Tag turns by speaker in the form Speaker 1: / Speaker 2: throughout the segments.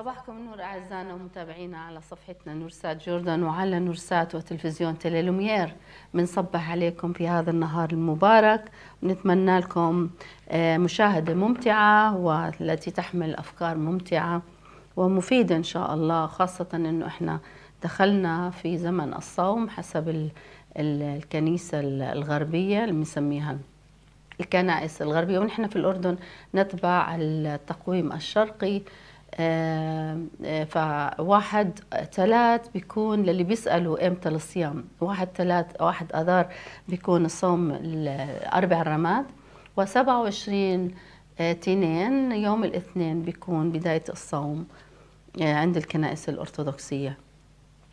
Speaker 1: صباحكم نور أعزائنا ومتابعينا على صفحتنا نورسات جوردن وعلى نورسات وتلفزيون تيليلوميير بنصبح عليكم في هذا النهار المبارك بنتمنى لكم آه، مشاهدة ممتعة والتي تحمل أفكار ممتعة ومفيدة إن شاء الله خاصة أنه إحنا دخلنا في زمن الصوم حسب الكنيسة الغربية اللي بنسميها الكنائس الغربية ونحن في الأردن نتبع التقويم الشرقي آه، آه، فواحد ثلاث بيكون للي بيسألوا إمتى الصيام واحد ثلاث واحد أذار بيكون صوم الأربع رماد وسبعة وعشرين آه، تنين يوم الاثنين بيكون بداية الصوم عند الكنائس الأرثوذكسية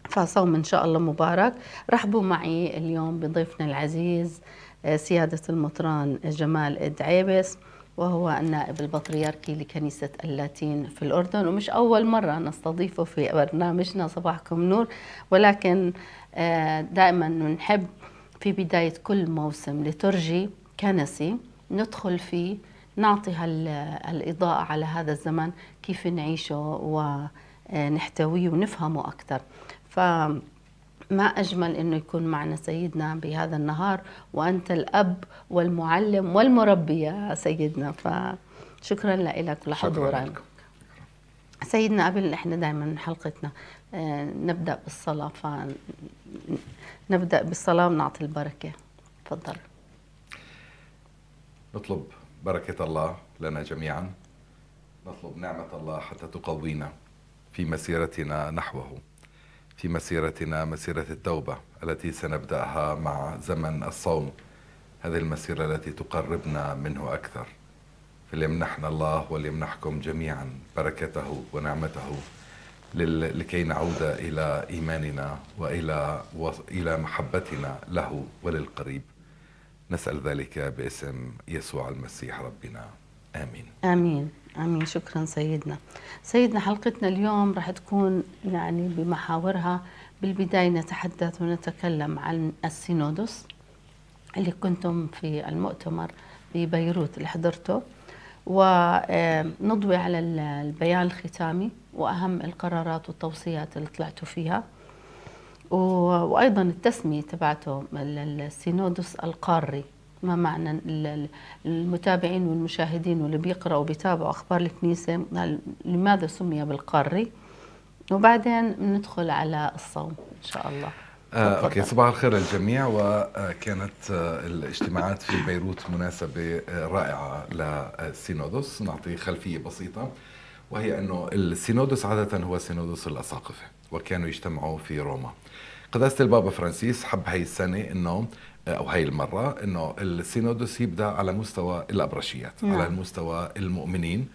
Speaker 1: فصوم إن شاء الله مبارك رحبوا معي اليوم بضيفنا العزيز سيادة المطران جمال الدعيبس وهو النائب البطريركي لكنيسة اللاتين في الأردن ومش أول مرة نستضيفه في برنامجنا صباحكم نور ولكن آه، دائما نحب في بداية كل موسم لترجي كنسي ندخل فيه نعطي الإضاءة على هذا الزمن كيف نعيشه ونحتويه آه، ونفهمه أكثر ف ما أجمل أنه يكون معنا سيدنا بهذا النهار وأنت الأب والمعلم والمربي يا سيدنا فشكرا لك ولحضورك سيدنا قبل احنا دائما حلقتنا آه، نبدا بالصلاه فنبدا بالصلاه ونعطي البركه تفضل
Speaker 2: نطلب بركه الله لنا جميعا نطلب نعمه الله حتى تقوينا في مسيرتنا نحوه في مسيرتنا مسيرة التوبة التي سنبدأها مع زمن الصوم هذه المسيرة التي تقربنا منه أكثر فليمنحنا الله وليمنحكم جميعا بركته ونعمته لكي نعود إلى إيماننا وإلى إلى محبتنا له وللقريب نسأل ذلك باسم يسوع المسيح ربنا امين
Speaker 1: امين امين شكرا سيدنا سيدنا حلقتنا اليوم راح تكون يعني بمحاورها بالبدايه نتحدث ونتكلم عن السينودوس اللي كنتم في المؤتمر ببيروت اللي حضرته ونضوي آه، على البيان الختامي واهم القرارات والتوصيات اللي طلعتوا فيها وايضا التسميه تبعته السينودوس القاري ما معنى المتابعين والمشاهدين واللي بيقرأوا بيتابعوا أخبار الكنيسة لماذا سمي بالقاري وبعدين ندخل على الصوم إن شاء الله
Speaker 2: آه اوكي صباح الخير للجميع وكانت آه، الاجتماعات في بيروت مناسبه آه، رائعه للسينودوس نعطي خلفيه بسيطه وهي انه السينودوس عاده هو سينودوس الاساقفه وكانوا يجتمعوا في روما قداسه البابا فرانسيس حب هاي السنه انه او هاي المره انه السينودوس يبدا على مستوى الابرشيات نعم. على مستوى المؤمنين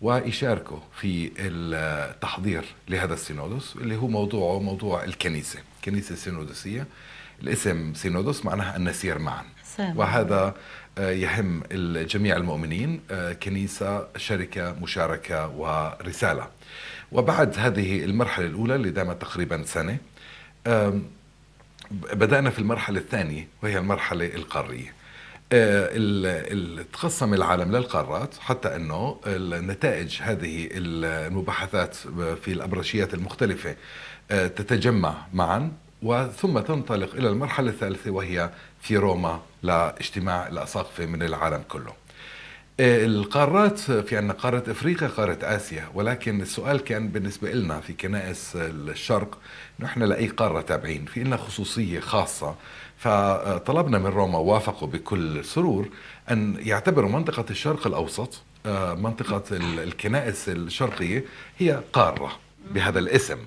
Speaker 2: ويشاركوا في التحضير لهذا السينودوس اللي هو موضوعه موضوع الكنيسه الكنيسه السينودوسيه الاسم سينودوس معناها النسير معا
Speaker 1: سلام. وهذا
Speaker 2: آه، يهم جميع المؤمنين آه، كنيسة شركة مشاركة ورسالة وبعد هذه المرحلة الأولى اللي دامت تقريبا سنة بدأنا في المرحلة الثانية وهي المرحلة القارية آه، تقسم العالم للقارات حتى انه النتائج هذه المباحثات في الابرشيات المختلفه آه، تتجمع معا وثم تنطلق الى المرحله الثالثه وهي في روما لاجتماع الاساقفه من العالم كله. القارات في عندنا قارة افريقيا قارة اسيا ولكن السؤال كان بالنسبة لنا في كنائس الشرق نحن لاي قارة تابعين في لنا خصوصية خاصة فطلبنا من روما وافقوا بكل سرور ان يعتبروا منطقة الشرق الاوسط آه، منطقة الكنائس الشرقية هي قارة بهذا الاسم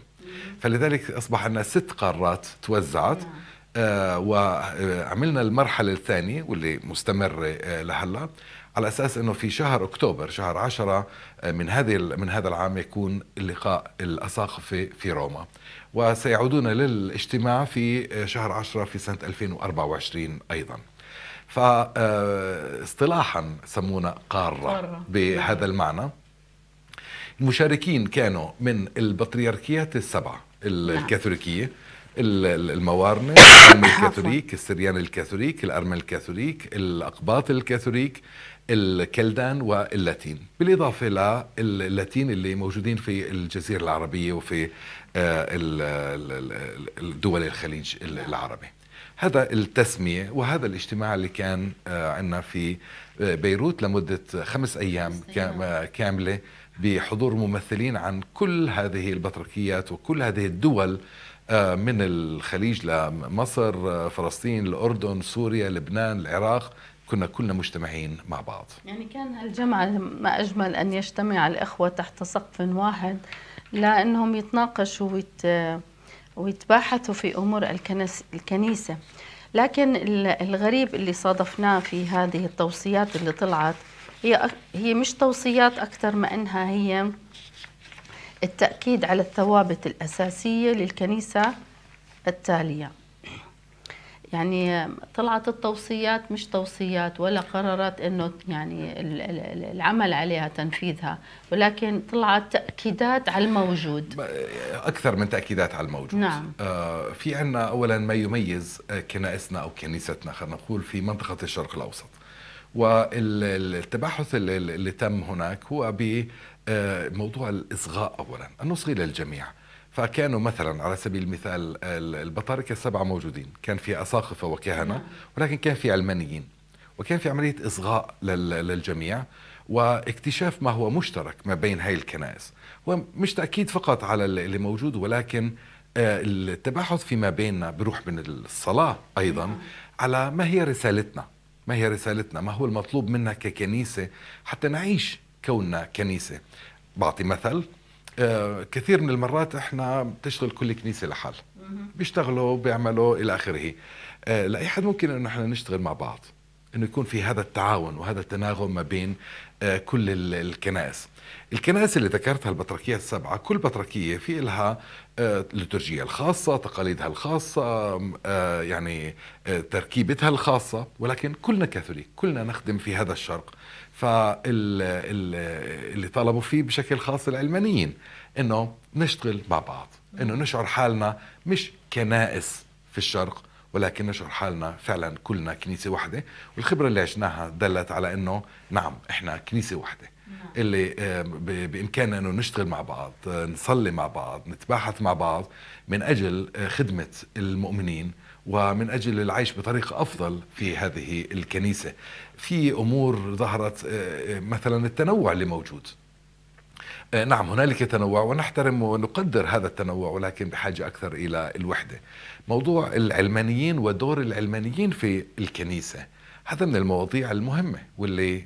Speaker 2: فلذلك اصبح عندنا ست قارات توزعت نعم. آه، وعملنا المرحلة الثانية واللي مستمرة آه، لهلا على اساس انه في شهر اكتوبر شهر عشرة آه، من هذه من هذا العام يكون اللقاء الاساقفه في روما وسيعودون للاجتماع في آه، شهر عشرة في سنه 2024 ايضا فاصطلاحا آه، سمونا قاره بهذا المعنى المشاركين كانوا من البطريركيات السبعه نعم. الكاثوليكيه الموارنة الكاثوليك السريان الكاثوليك الأرمن الكاثوليك الأقباط الكاثوليك الكلدان واللاتين بالإضافة لللاتين اللي موجودين في الجزيرة العربية وفي آه، دول الخليج العربي هذا التسمية وهذا الاجتماع اللي كان آه، عندنا في آه، بيروت لمدة خمس أيام كاملة بحضور ممثلين عن كل هذه البطركيات وكل هذه الدول من الخليج لمصر فلسطين الأردن سوريا لبنان العراق كنا كلنا مجتمعين مع بعض
Speaker 1: يعني كان هالجمع ما أجمل أن يجتمع الإخوة تحت سقف واحد لأنهم يتناقشوا ويت... ويتباحثوا في أمور الكنس... الكنيسة لكن الغريب اللي صادفناه في هذه التوصيات اللي طلعت هي هي مش توصيات أكثر ما أنها هي التأكيد على الثوابت الأساسية للكنيسة التالية يعني طلعت التوصيات مش توصيات ولا قررت انه يعني العمل عليها تنفيذها ولكن طلعت تاكيدات على الموجود
Speaker 2: اكثر من تاكيدات على الموجود نعم. آه في عندنا اولا ما يميز كنائسنا او كنيستنا خلينا نقول في منطقه الشرق الاوسط والتباحث اللي تم هناك هو بموضوع الاصغاء اولا النصغي للجميع فكانوا مثلا على سبيل المثال البطاركة السبعة موجودين كان في أساقفة وكهنة نعم. ولكن كان في علمانيين وكان في عملية إصغاء للجميع واكتشاف ما هو مشترك ما بين هاي الكنائس ومش تأكيد فقط على اللي موجود ولكن آه، التباحث فيما بيننا بروح من الصلاة أيضا نعم. على ما هي رسالتنا ما هي رسالتنا ما هو المطلوب منا ككنيسة حتى نعيش كوننا كنيسة بعطي مثل آه، كثير من المرات احنا بتشتغل كل كنيسه لحال بيشتغلوا بيعملوا الى اخره آه، لاي حد ممكن انه احنا نشتغل مع بعض انه يكون في هذا التعاون وهذا التناغم ما بين آه، كل الكنائس الكنائس اللي ذكرتها البطركيه السبعة كل بطركية في لها آه، لترجية الخاصة تقاليدها الخاصة آه، يعني تركيبتها الخاصة ولكن كلنا كاثوليك كلنا نخدم في هذا الشرق فاللي طلبوا فيه بشكل خاص العلمانيين انه نشتغل مع بعض انه نشعر حالنا مش كنائس في الشرق ولكن نشعر حالنا فعلا كلنا كنيسه واحده والخبره اللي عشناها دلت على انه نعم احنا كنيسه واحده نعم. اللي آه، بامكاننا انه نشتغل مع بعض آه، نصلي مع بعض نتباحث مع بعض من اجل آه، خدمه المؤمنين ومن اجل العيش بطريقه افضل في هذه الكنيسه في امور ظهرت مثلا التنوع اللي موجود نعم هنالك تنوع ونحترم ونقدر هذا التنوع ولكن بحاجه اكثر الى الوحده موضوع العلمانيين ودور العلمانيين في الكنيسة هذا من المواضيع المهمة واللي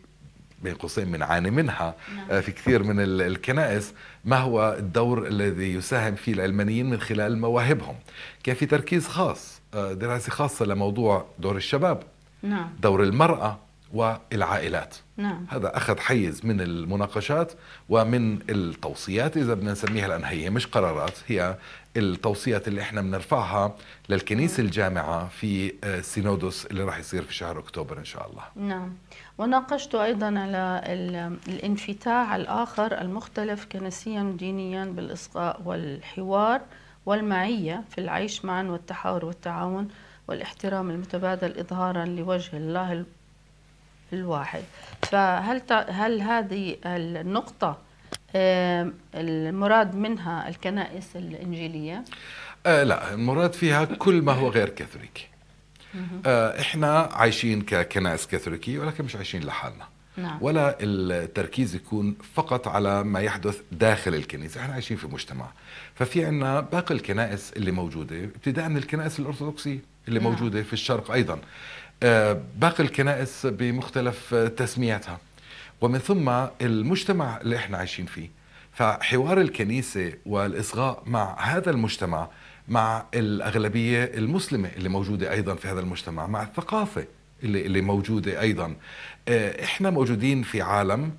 Speaker 2: بين قوسين بنعاني منها نعم. آه، في كثير من الكنائس ما هو الدور الذي يساهم فيه العلمانيين من خلال مواهبهم كان في تركيز خاص آه، دراسة خاصة لموضوع دور الشباب نعم. دور المرأة والعائلات نعم. هذا أخذ حيز من المناقشات ومن التوصيات إذا بدنا نسميها لأن هي مش قرارات هي التوصيات اللي احنا بنرفعها للكنيسة نعم. الجامعة في آه، سينودوس اللي راح يصير في شهر أكتوبر إن شاء الله
Speaker 1: نعم وناقشت أيضا على الانفتاح الآخر المختلف كنسيا ودينيا بالإصغاء والحوار والمعية في العيش معا والتحاور والتعاون والاحترام المتبادل إظهارا لوجه الله الواحد فهل هل هذه النقطة المراد منها الكنائس الإنجيلية؟
Speaker 2: آه لا المراد فيها كل ما هو غير كاثوليكي آه احنا عايشين ككنائس كاثوليكية ولكن مش عايشين لحالنا نعم. ولا التركيز يكون فقط على ما يحدث داخل الكنيسة احنا عايشين في مجتمع ففي عنا باقي الكنائس اللي موجودة ابتداء من الكنائس الأرثوذكسية اللي نعم. موجودة في الشرق أيضا آه، باقي الكنائس بمختلف آه، تسمياتها ومن ثم المجتمع اللي احنا عايشين فيه فحوار الكنيسة والإصغاء مع هذا المجتمع مع الأغلبية المسلمة اللي موجودة أيضا في هذا المجتمع مع الثقافة اللي, اللي موجودة أيضا آه، إحنا موجودين في عالم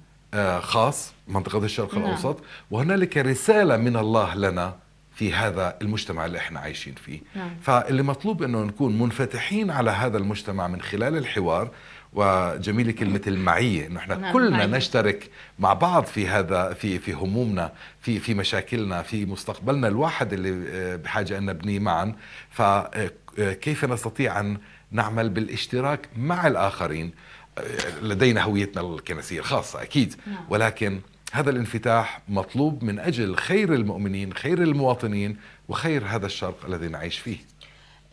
Speaker 2: خاص منطقة الشرق نعم. الأوسط وهنالك رسالة من الله لنا في هذا المجتمع اللي احنا عايشين فيه نعم. فاللي مطلوب انه نكون منفتحين على هذا المجتمع من خلال الحوار وجميله كلمه المعيه انه احنا نعم. كلنا معي. نشترك مع بعض في هذا في في همومنا في في مشاكلنا في مستقبلنا الواحد اللي آه، بحاجه ان نبنيه معا فكيف آه، نستطيع ان نعمل بالاشتراك مع الاخرين آه، لدينا هويتنا الكنسيه الخاصه اكيد نعم. ولكن هذا الانفتاح مطلوب من اجل خير المؤمنين، خير المواطنين وخير هذا الشرق الذي نعيش فيه.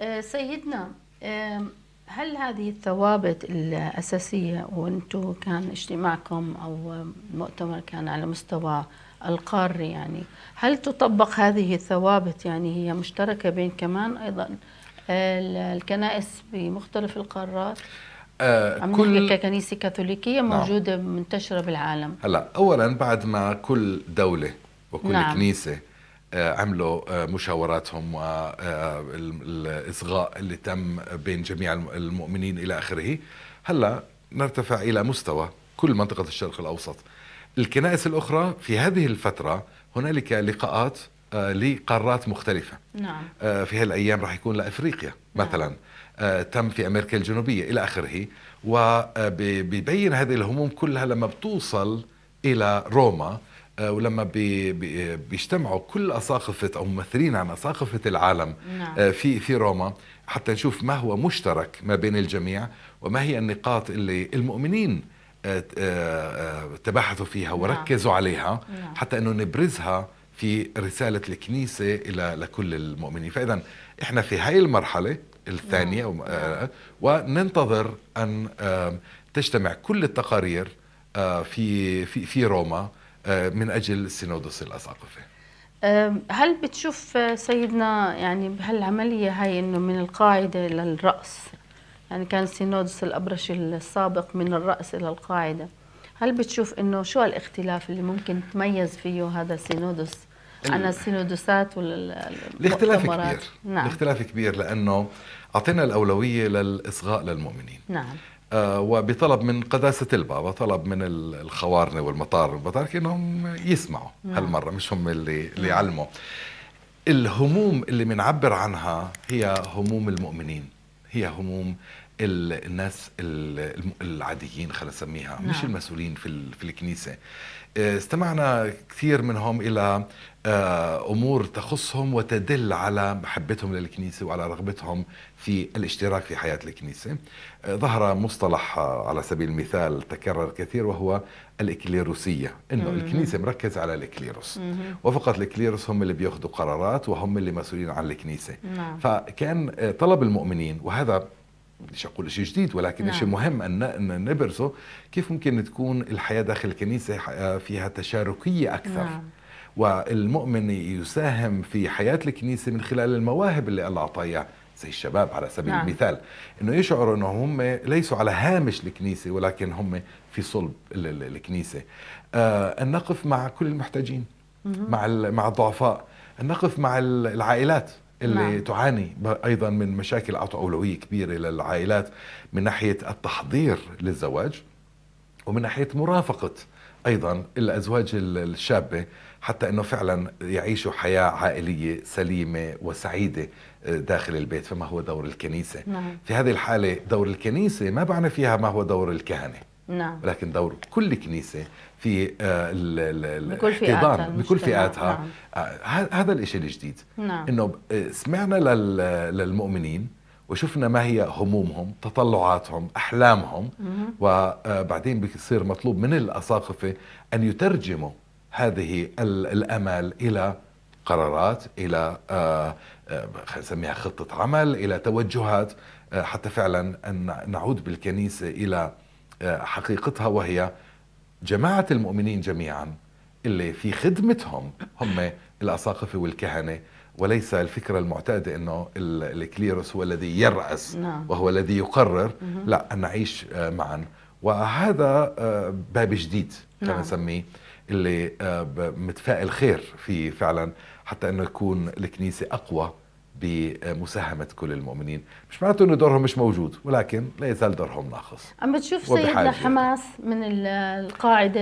Speaker 1: أه، سيدنا أه، هل هذه الثوابت الاساسيه وانتم كان اجتماعكم او المؤتمر كان على مستوى القاري يعني هل تطبق هذه الثوابت يعني هي مشتركه بين كمان ايضا أه، الكنائس بمختلف القارات؟ آه، كل ككنيسة كاثوليكية نعم. موجودة نعم. منتشرة بالعالم
Speaker 2: هلا أولا بعد ما كل دولة وكل نعم. كنيسة آه، عملوا آه، مشاوراتهم والإصغاء اللي تم بين جميع المؤمنين إلى آخره هلا نرتفع إلى مستوى كل منطقة الشرق الأوسط الكنائس الأخرى في هذه الفترة هنالك لقاءات لقارات مختلفة نعم. في هالأيام راح يكون لأفريقيا نعم. مثلا آه، تم في أمريكا الجنوبية إلى آخره وبيبين آه، هذه الهموم كلها لما بتوصل إلى روما آه، ولما بيجتمعوا كل أساقفة أو ممثلين عن أساقفة العالم نعم. في في روما حتى نشوف ما هو مشترك ما بين الجميع وما هي النقاط اللي المؤمنين تباحثوا فيها نعم. وركزوا عليها نعم. حتى أنه نبرزها في رسالة الكنيسة إلى لكل المؤمنين فإذا إحنا في هاي المرحلة الثانية نعم. آه، وننتظر أن تجتمع كل التقارير آه، في في في روما آه، من أجل سينودوس الأساقفة
Speaker 1: هل بتشوف سيدنا يعني بهالعملية هاي إنه من القاعدة للرأس يعني كان سينودوس الأبرش السابق من الرأس إلى القاعدة هل بتشوف إنه شو الاختلاف اللي ممكن تميز فيه هذا سينودوس عن السينودسات والاختلاف كبير نعم.
Speaker 2: الاختلاف كبير لانه اعطينا الاولويه للاصغاء للمؤمنين نعم آه، وبطلب من قداسة البابا طلب من الخوارنة والمطار والبطارك انهم يسمعوا نعم. هالمرة مش هم اللي, اللي نعم. يعلموا الهموم اللي بنعبر عنها هي هموم المؤمنين هي هموم الناس العاديين خلينا نسميها نعم. مش المسؤولين في في الكنيسه آه، استمعنا كثير منهم الى آه، امور تخصهم وتدل على محبتهم للكنيسه وعلى رغبتهم في الاشتراك في حياه الكنيسه آه، ظهر مصطلح على سبيل المثال تكرر كثير وهو الاكليروسيه انه الكنيسه مركزه على الاكليروس وفقط الاكليروس هم اللي بياخذوا قرارات وهم اللي مسؤولين عن الكنيسه نعم. فكان طلب المؤمنين وهذا مش اقول شيء جديد ولكن نعم. شيء مهم ان نبرزه كيف ممكن تكون الحياه داخل الكنيسه آه، فيها تشاركيه اكثر نعم. والمؤمن يساهم في حياه الكنيسه من خلال المواهب اللي الله اعطاه زي الشباب على سبيل نعم. المثال انه يشعروا انه هم ليسوا على هامش الكنيسه ولكن هم في صلب الكنيسه آه ان نقف مع كل المحتاجين مع مع الضعفاء ان نقف مع العائلات اللي نعم. تعاني ايضا من مشاكل اعطوا اولويه كبيره للعائلات من ناحيه التحضير للزواج ومن ناحيه مرافقه ايضا الازواج الشابه حتى انه فعلا يعيشوا حياه عائليه سليمه وسعيده آه، داخل البيت فما هو دور الكنيسه نعم. في هذه الحاله دور الكنيسه ما بعنى فيها ما هو دور الكهنه نعم. ولكن دور كل كنيسة في آه، بكل فئاتها بكل فئاتها نعم. آه، هذا الشيء الجديد نعم. انه آه، سمعنا للمؤمنين وشفنا ما هي همومهم تطلعاتهم أحلامهم مم. وبعدين بيصير مطلوب من الأساقفة أن يترجموا هذه الأمال إلى قرارات إلى نسميها خطة عمل إلى توجهات حتى فعلا أن نعود بالكنيسة إلى حقيقتها وهي جماعة المؤمنين جميعا اللي في خدمتهم هم الأساقفة والكهنة وليس الفكرة المعتادة أنه الكليروس هو الذي يرأس نعم. وهو الذي يقرر لا أن نعيش آه، معا وهذا آه، باب جديد خلينا نعم. نسميه اللي آه، متفائل خير فيه فعلا حتى أنه يكون الكنيسة أقوى بمساهمة كل المؤمنين مش معناته أنه دورهم مش موجود ولكن لا يزال دورهم ناقص عم بتشوف سيد حماس
Speaker 1: من القاعدة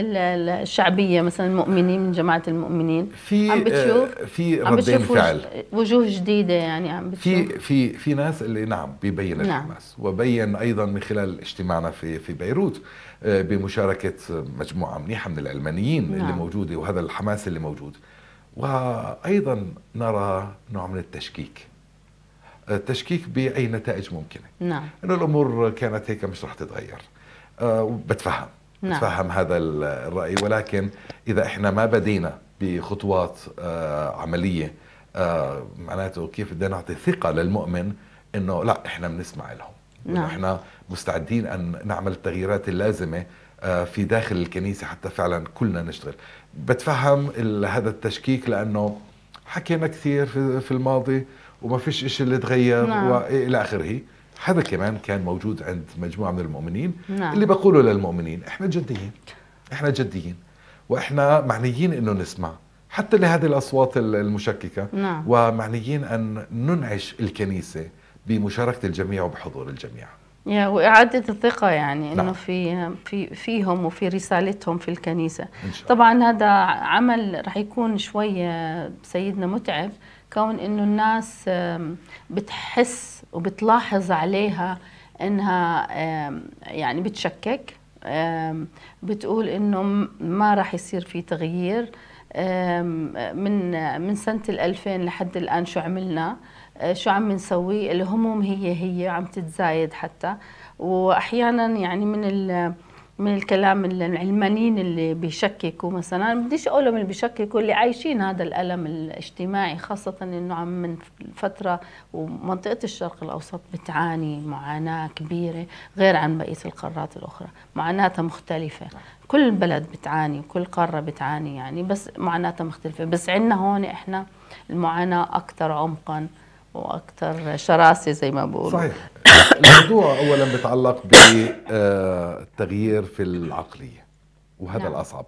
Speaker 1: الشعبية مثلا المؤمنين من جماعة المؤمنين في عم آه، بتشوف
Speaker 2: في عم بتشوف فعل
Speaker 1: وجوه جديدة يعني عم بتشوف في
Speaker 2: في في ناس اللي نعم بيبين نعم. الحماس وبين أيضا من خلال اجتماعنا في في بيروت آه، بمشاركة مجموعة منيحة من العلمانيين نعم. اللي موجودة وهذا الحماس اللي موجود وايضا نرى نوع من التشكيك التشكيك باي نتائج ممكنه نعم انه الامور كانت هيك مش رح تتغير أه بتفهم نعم. بتفهم هذا الراي ولكن اذا احنا ما بدينا بخطوات آه عمليه آه معناته كيف بدنا نعطي ثقه للمؤمن انه لا احنا بنسمع لهم نعم. احنا مستعدين ان نعمل التغييرات اللازمه أه، في داخل الكنيسه حتى فعلا كلنا نشتغل بتفهم هذا التشكيك لانه حكينا كثير في, في الماضي وما فيش شيء اللي تغير نعم. والى اخره هذا كمان كان موجود عند مجموعه من المؤمنين نعم. اللي بقوله للمؤمنين احنا جديين احنا جديين واحنا معنيين انه نسمع حتى لهذه الاصوات المشككه نعم. ومعنيين ان ننعش الكنيسه بمشاركه الجميع وبحضور الجميع
Speaker 1: يا وإعادة الثقة يعني إنه نعم. في في فيهم وفي رسالتهم في الكنيسة طبعا هذا عمل رح يكون شوية سيدنا متعب كون إنه الناس بتحس وبتلاحظ عليها إنها يعني بتشكك بتقول إنه ما راح يصير في تغيير من من سنة الألفين لحد الآن شو عملنا آه، شو عم نسوي الهموم هي هي عم تتزايد حتى واحيانا يعني من ال من الكلام العلمانيين اللي بيشككوا مثلا بديش اقولهم اللي بيشككوا اللي عايشين هذا الالم الاجتماعي خاصه انه عم من فتره ومنطقه الشرق الاوسط بتعاني معاناه كبيره غير عن بقيه القارات الاخرى معاناتها مختلفه كل بلد بتعاني وكل قاره بتعاني يعني بس معاناتها مختلفه بس عندنا هون احنا المعاناه اكثر عمقا واكثر شراسه زي ما بقولوا صحيح
Speaker 2: الموضوع اولا بيتعلق بالتغيير آه، في العقليه وهذا نعم. الاصعب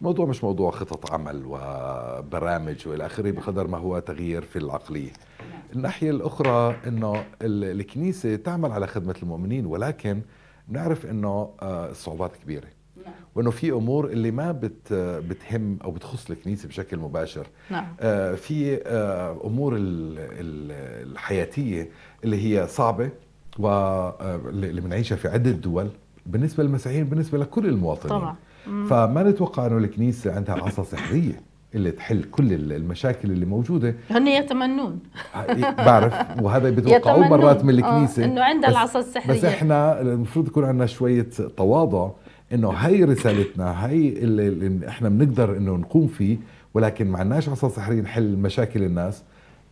Speaker 2: الموضوع مش موضوع خطط عمل وبرامج والى اخره بقدر ما هو تغيير في العقليه نعم. الناحيه الاخرى انه الكنيسه تعمل على خدمه المؤمنين ولكن نعرف انه آه، الصعوبات كبيره نعم. وانه في امور اللي ما بت بتهم او بتخص الكنيسه بشكل مباشر نعم. آه في آه امور الحياتيه اللي هي صعبه واللي آه، بنعيشها في عده دول بالنسبه للمسيحيين بالنسبه لكل المواطنين طبعا. فما نتوقع انه الكنيسه عندها عصا سحريه اللي تحل كل المشاكل اللي موجوده
Speaker 1: هن يتمنون آه، إيه، بعرف
Speaker 2: وهذا بيتوقعوه مرات من الكنيسه آه، انه عندها العصا السحريه بس احنا المفروض يكون عندنا شويه تواضع انه هي رسالتنا هي اللي, اللي احنا بنقدر انه نقوم فيه ولكن ما عندناش عصا سحريه نحل مشاكل الناس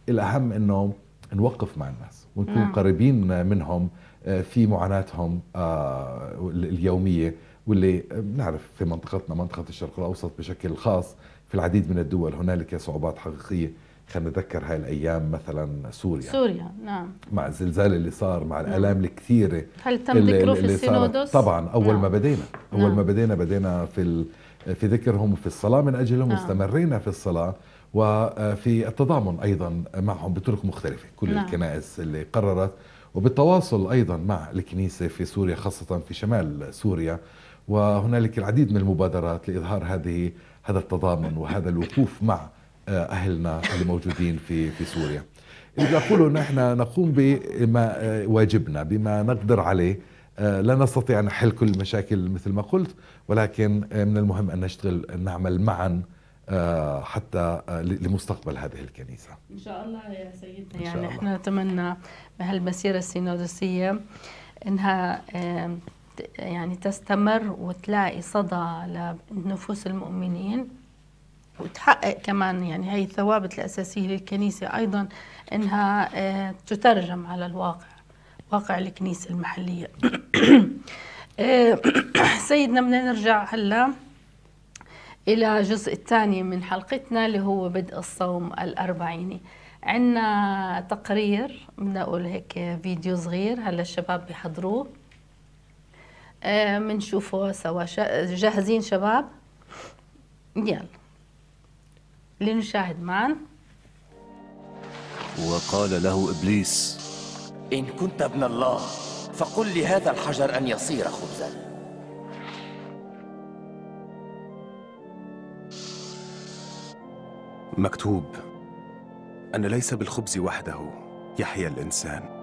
Speaker 2: الاهم انه نوقف مع الناس ونكون مم. قريبين منهم آه، في معاناتهم آه، اليوميه واللي بنعرف في منطقتنا منطقه الشرق الاوسط بشكل خاص في العديد من الدول هنالك صعوبات حقيقيه خلينا نتذكر هاي الايام مثلا سوريا سوريا نعم مع الزلزال اللي صار مع نعم. الالام الكثيره هل تم ذكره في السينودوس؟ طبعا اول نعم. ما بدينا اول نعم. ما بدينا بدينا في في ذكرهم وفي الصلاه من اجلهم نعم. واستمرينا في الصلاه وفي التضامن ايضا معهم بطرق مختلفه كل نعم. الكنائس اللي قررت وبالتواصل ايضا مع الكنيسه في سوريا خاصه في شمال سوريا وهنالك العديد من المبادرات لاظهار هذه هذا التضامن وهذا الوقوف مع آه، اهلنا الموجودين في في سوريا اللي بدي اقوله نحن نقوم بما آه، واجبنا بما نقدر عليه آه، لا نستطيع ان نحل كل المشاكل مثل ما قلت ولكن من المهم ان نشتغل أن نعمل معا حتى لمستقبل هذه الكنيسة
Speaker 1: إن شاء الله يا سيدنا يعني الله. إحنا نتمنى بهالمسيرة السينودسية إنها يعني تستمر وتلاقي صدى لنفوس المؤمنين وتحقق كمان يعني هي الثوابت الأساسية للكنيسة أيضا أنها آه، تترجم على الواقع واقع الكنيسة المحلية آه، سيدنا بدنا نرجع هلا إلى الجزء الثاني من حلقتنا اللي هو بدء الصوم الأربعيني عندنا تقرير بدنا أقول هيك فيديو صغير هلا الشباب بيحضروه بنشوفه آه، سوا جاهزين شباب يلا لنشاهد معا
Speaker 2: وقال له إبليس إن كنت ابن الله فقل لهذا الحجر أن يصير خبزا مكتوب أن ليس بالخبز وحده يحيا الإنسان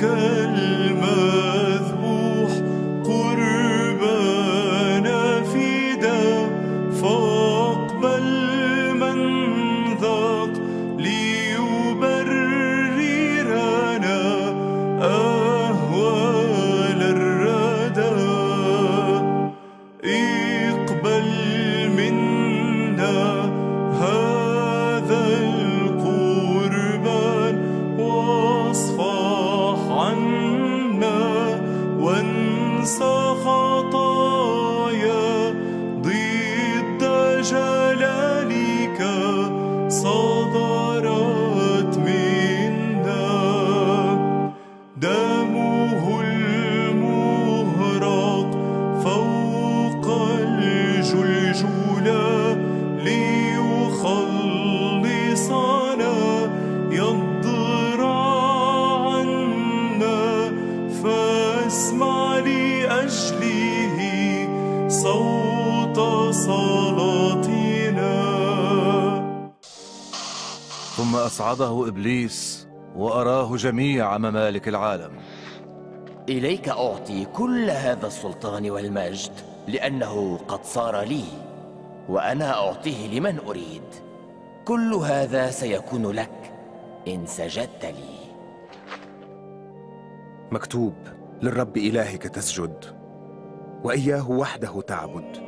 Speaker 3: good. صلاتنا
Speaker 2: ثم أصعده إبليس وأراه جميع ممالك العالم إليك أعطي كل هذا السلطان والمجد لأنه قد صار لي وأنا أعطيه لمن أريد كل هذا سيكون لك إن سجدت لي مكتوب للرب إلهك تسجد وإياه وحده تعبد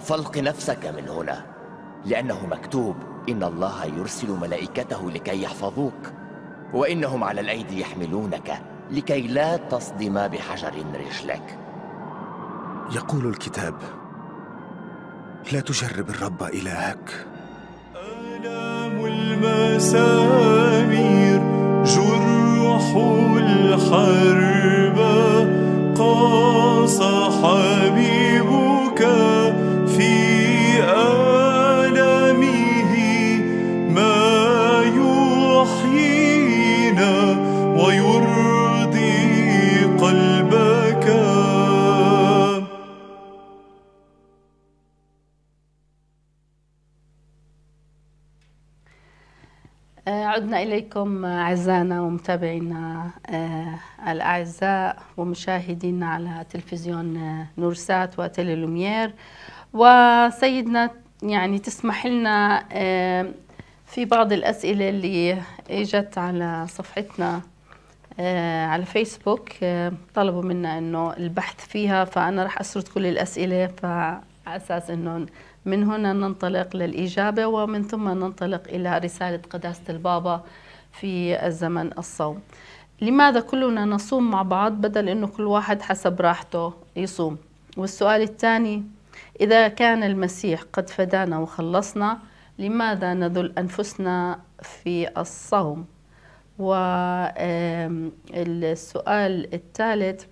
Speaker 2: فالق نفسك من هنا لأنه مكتوب إن الله يرسل ملائكته لكي يحفظوك وإنهم على الأيدي يحملونك لكي لا تصدم بحجر رجلك
Speaker 3: يقول الكتاب لا تجرب الرب إلهك آلام المسامير جرح الحرب قاص حبيب
Speaker 1: آه، عدنا إليكم آه، أعزائنا ومتابعينا آه، الأعزاء ومشاهدينا على تلفزيون نورسات وتيلي لوميير وسيدنا يعني تسمح لنا في بعض الأسئلة اللي إجت على صفحتنا على فيسبوك طلبوا منا أنه البحث فيها فأنا رح أسرد كل الأسئلة فعلى أساس أنه من هنا ننطلق للإجابة ومن ثم ننطلق إلى رسالة قداسة البابا في الزمن الصوم لماذا كلنا نصوم مع بعض بدل أنه كل واحد حسب راحته يصوم والسؤال الثاني إذا كان المسيح قد فدانا وخلصنا لماذا نذل أنفسنا في الصوم والسؤال الثالث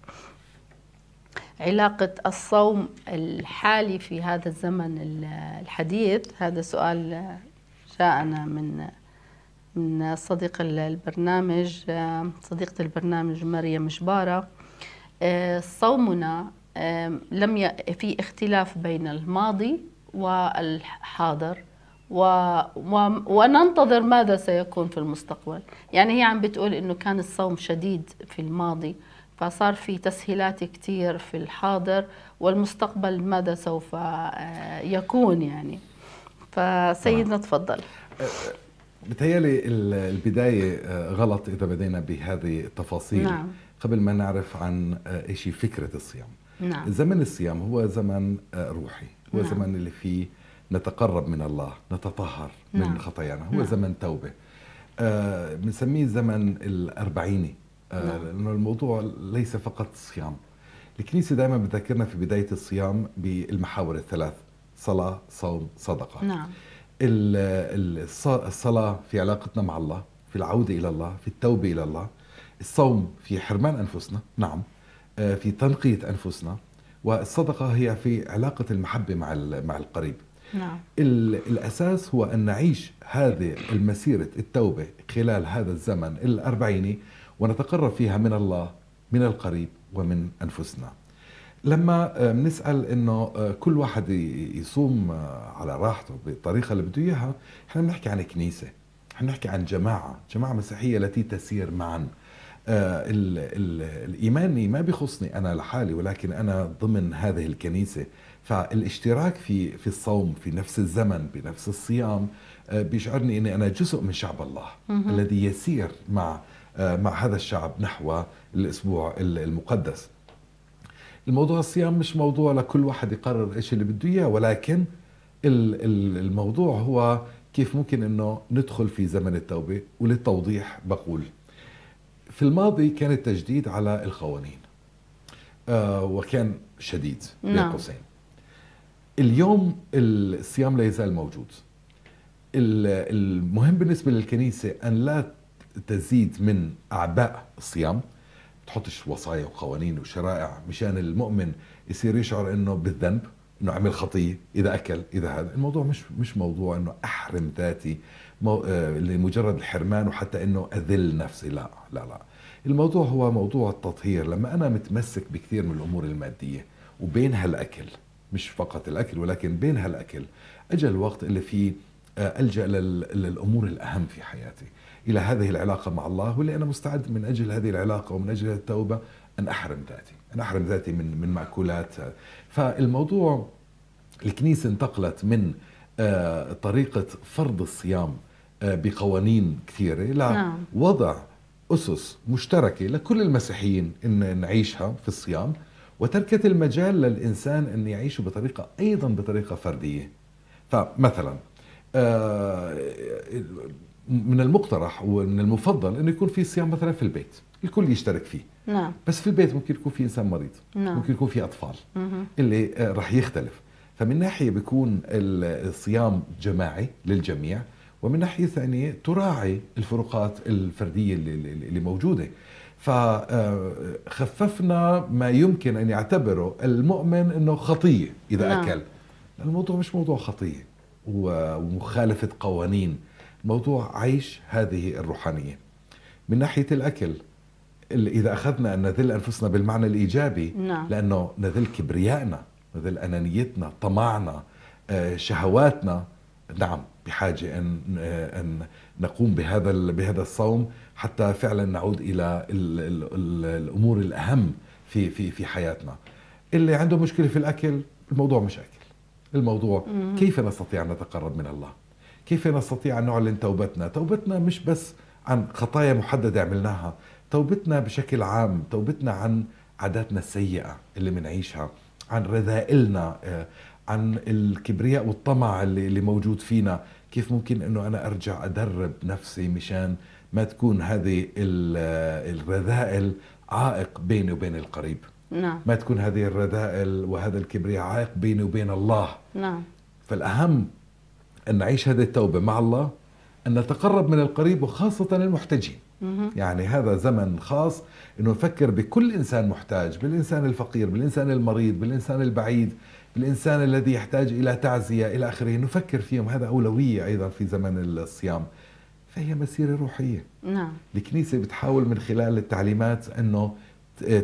Speaker 1: علاقة الصوم الحالي في هذا الزمن الحديث هذا سؤال جاءنا من من صديق البرنامج صديقة البرنامج مريم جبارة آه، صومنا آه، لم ي... في اختلاف بين الماضي والحاضر و... و... وننتظر ماذا سيكون في المستقبل يعني هي عم بتقول انه كان الصوم شديد في الماضي فصار في تسهيلات كثير في الحاضر والمستقبل ماذا سوف آه، يكون يعني فسيدنا تفضل أه،
Speaker 2: أه، بتهيألي البداية غلط إذا بدينا بهذه التفاصيل نعم. قبل ما نعرف عن إيش فكرة الصيام نعم. زمن الصيام هو زمن روحي هو نعم. زمن اللي فيه نتقرب من الله نتطهر نعم. من خطايانا هو نعم. زمن توبة بنسميه آه زمن الأربعيني آه، نعم. لأنه الموضوع ليس فقط صيام الكنيسة دائما بتذكرنا في بداية الصيام بالمحاور الثلاث صلاة صوم صدقة نعم. الصلاة في علاقتنا مع الله في العودة إلى الله في التوبة إلى الله الصوم في حرمان أنفسنا نعم آه، في تنقية أنفسنا والصدقة هي في علاقة المحبة مع مع القريب نعم. الأساس هو أن نعيش هذه المسيرة التوبة خلال هذا الزمن الأربعيني ونتقرب فيها من الله من القريب ومن أنفسنا لما آه، بنسأل انه آه، كل واحد يصوم آه، على راحته بالطريقه اللي بده اياها، احنا بنحكي عن كنيسه، احنا بنحكي عن جماعه، جماعه مسيحيه التي تسير معا. الايمان ال ال الايماني ما بيخصني انا لحالي ولكن انا ضمن هذه الكنيسه، فالاشتراك في في الصوم في نفس الزمن بنفس الصيام بيشعرني اني انا جزء من شعب الله الذي يسير مع آه، مع هذا الشعب نحو الأسبوع المقدس الموضوع الصيام مش موضوع لكل واحد يقرر ايش اللي بده اياه ولكن الموضوع هو كيف ممكن انه ندخل في زمن التوبه وللتوضيح بقول في الماضي كان التجديد على القوانين آه وكان شديد بين نعم. قوسين اليوم الصيام لا يزال موجود المهم بالنسبه للكنيسه ان لا تزيد من أعباء الصيام تحطش وصايا وقوانين وشرائع مشان المؤمن يصير يشعر انه بالذنب انه عمل خطيه اذا اكل اذا هذا الموضوع مش مش موضوع انه احرم ذاتي مو آه لمجرد الحرمان وحتى انه اذل نفسي لا لا لا الموضوع هو موضوع التطهير لما انا متمسك بكثير من الامور الماديه وبينها الاكل مش فقط الاكل ولكن بينها الاكل اجى الوقت اللي فيه آه، الجا للامور الاهم في حياتي إلى هذه العلاقة مع الله واللي أنا مستعد من أجل هذه العلاقة ومن أجل التوبة أن أحرم ذاتي أن أحرم ذاتي من, من مأكولات فالموضوع الكنيسة انتقلت من آه، طريقة فرض الصيام آه، بقوانين كثيرة نعم. وضع أسس مشتركة لكل المسيحيين إن نعيشها في الصيام وتركت المجال للإنسان أن يعيش بطريقة أيضا بطريقة فردية فمثلا آه، من المقترح ومن المفضل انه يكون في صيام مثلا في البيت الكل يشترك فيه نعم بس في البيت ممكن يكون في انسان مريض نعم. ممكن يكون في اطفال مه. اللي آه، راح يختلف فمن ناحيه بيكون الصيام جماعي للجميع ومن ناحيه ثانيه تراعي الفروقات الفرديه اللي, اللي موجوده فخففنا آه، ما يمكن ان يعتبره المؤمن انه خطيه اذا نعم. اكل الموضوع مش موضوع خطيه ومخالفه قوانين موضوع عيش هذه الروحانية من ناحية الأكل إذا أخذنا أن نذل أنفسنا بالمعنى الإيجابي نعم. لأنه نذل كبريائنا نذل أنانيتنا طمعنا آه، شهواتنا نعم بحاجة أن آه، أن نقوم بهذا بهذا الصوم حتى فعلا نعود إلى الأمور الأهم في في في حياتنا اللي عنده مشكلة في الأكل الموضوع مش أكل الموضوع كيف نستطيع أن نتقرب من الله كيف نستطيع أن نعلن توبتنا توبتنا مش بس عن خطايا محددة عملناها توبتنا بشكل عام توبتنا عن عاداتنا السيئة اللي بنعيشها عن رذائلنا آه، عن الكبرياء والطمع اللي, اللي موجود فينا كيف ممكن أنه أنا أرجع أدرب نفسي مشان ما تكون هذه آه، الرذائل عائق بيني وبين القريب نعم. ما تكون هذه الرذائل وهذا الكبرياء عائق بيني وبين الله نعم. فالأهم أن نعيش هذه التوبة مع الله أن نتقرب من القريب وخاصة المحتجين يعني هذا زمن خاص أنه نفكر بكل إنسان محتاج بالإنسان الفقير بالإنسان المريض بالإنسان البعيد بالإنسان الذي يحتاج إلى تعزية إلى آخره نفكر فيهم هذا أولوية أيضا في زمن الصيام فهي مسيرة روحية نعم. الكنيسة بتحاول من خلال التعليمات أنه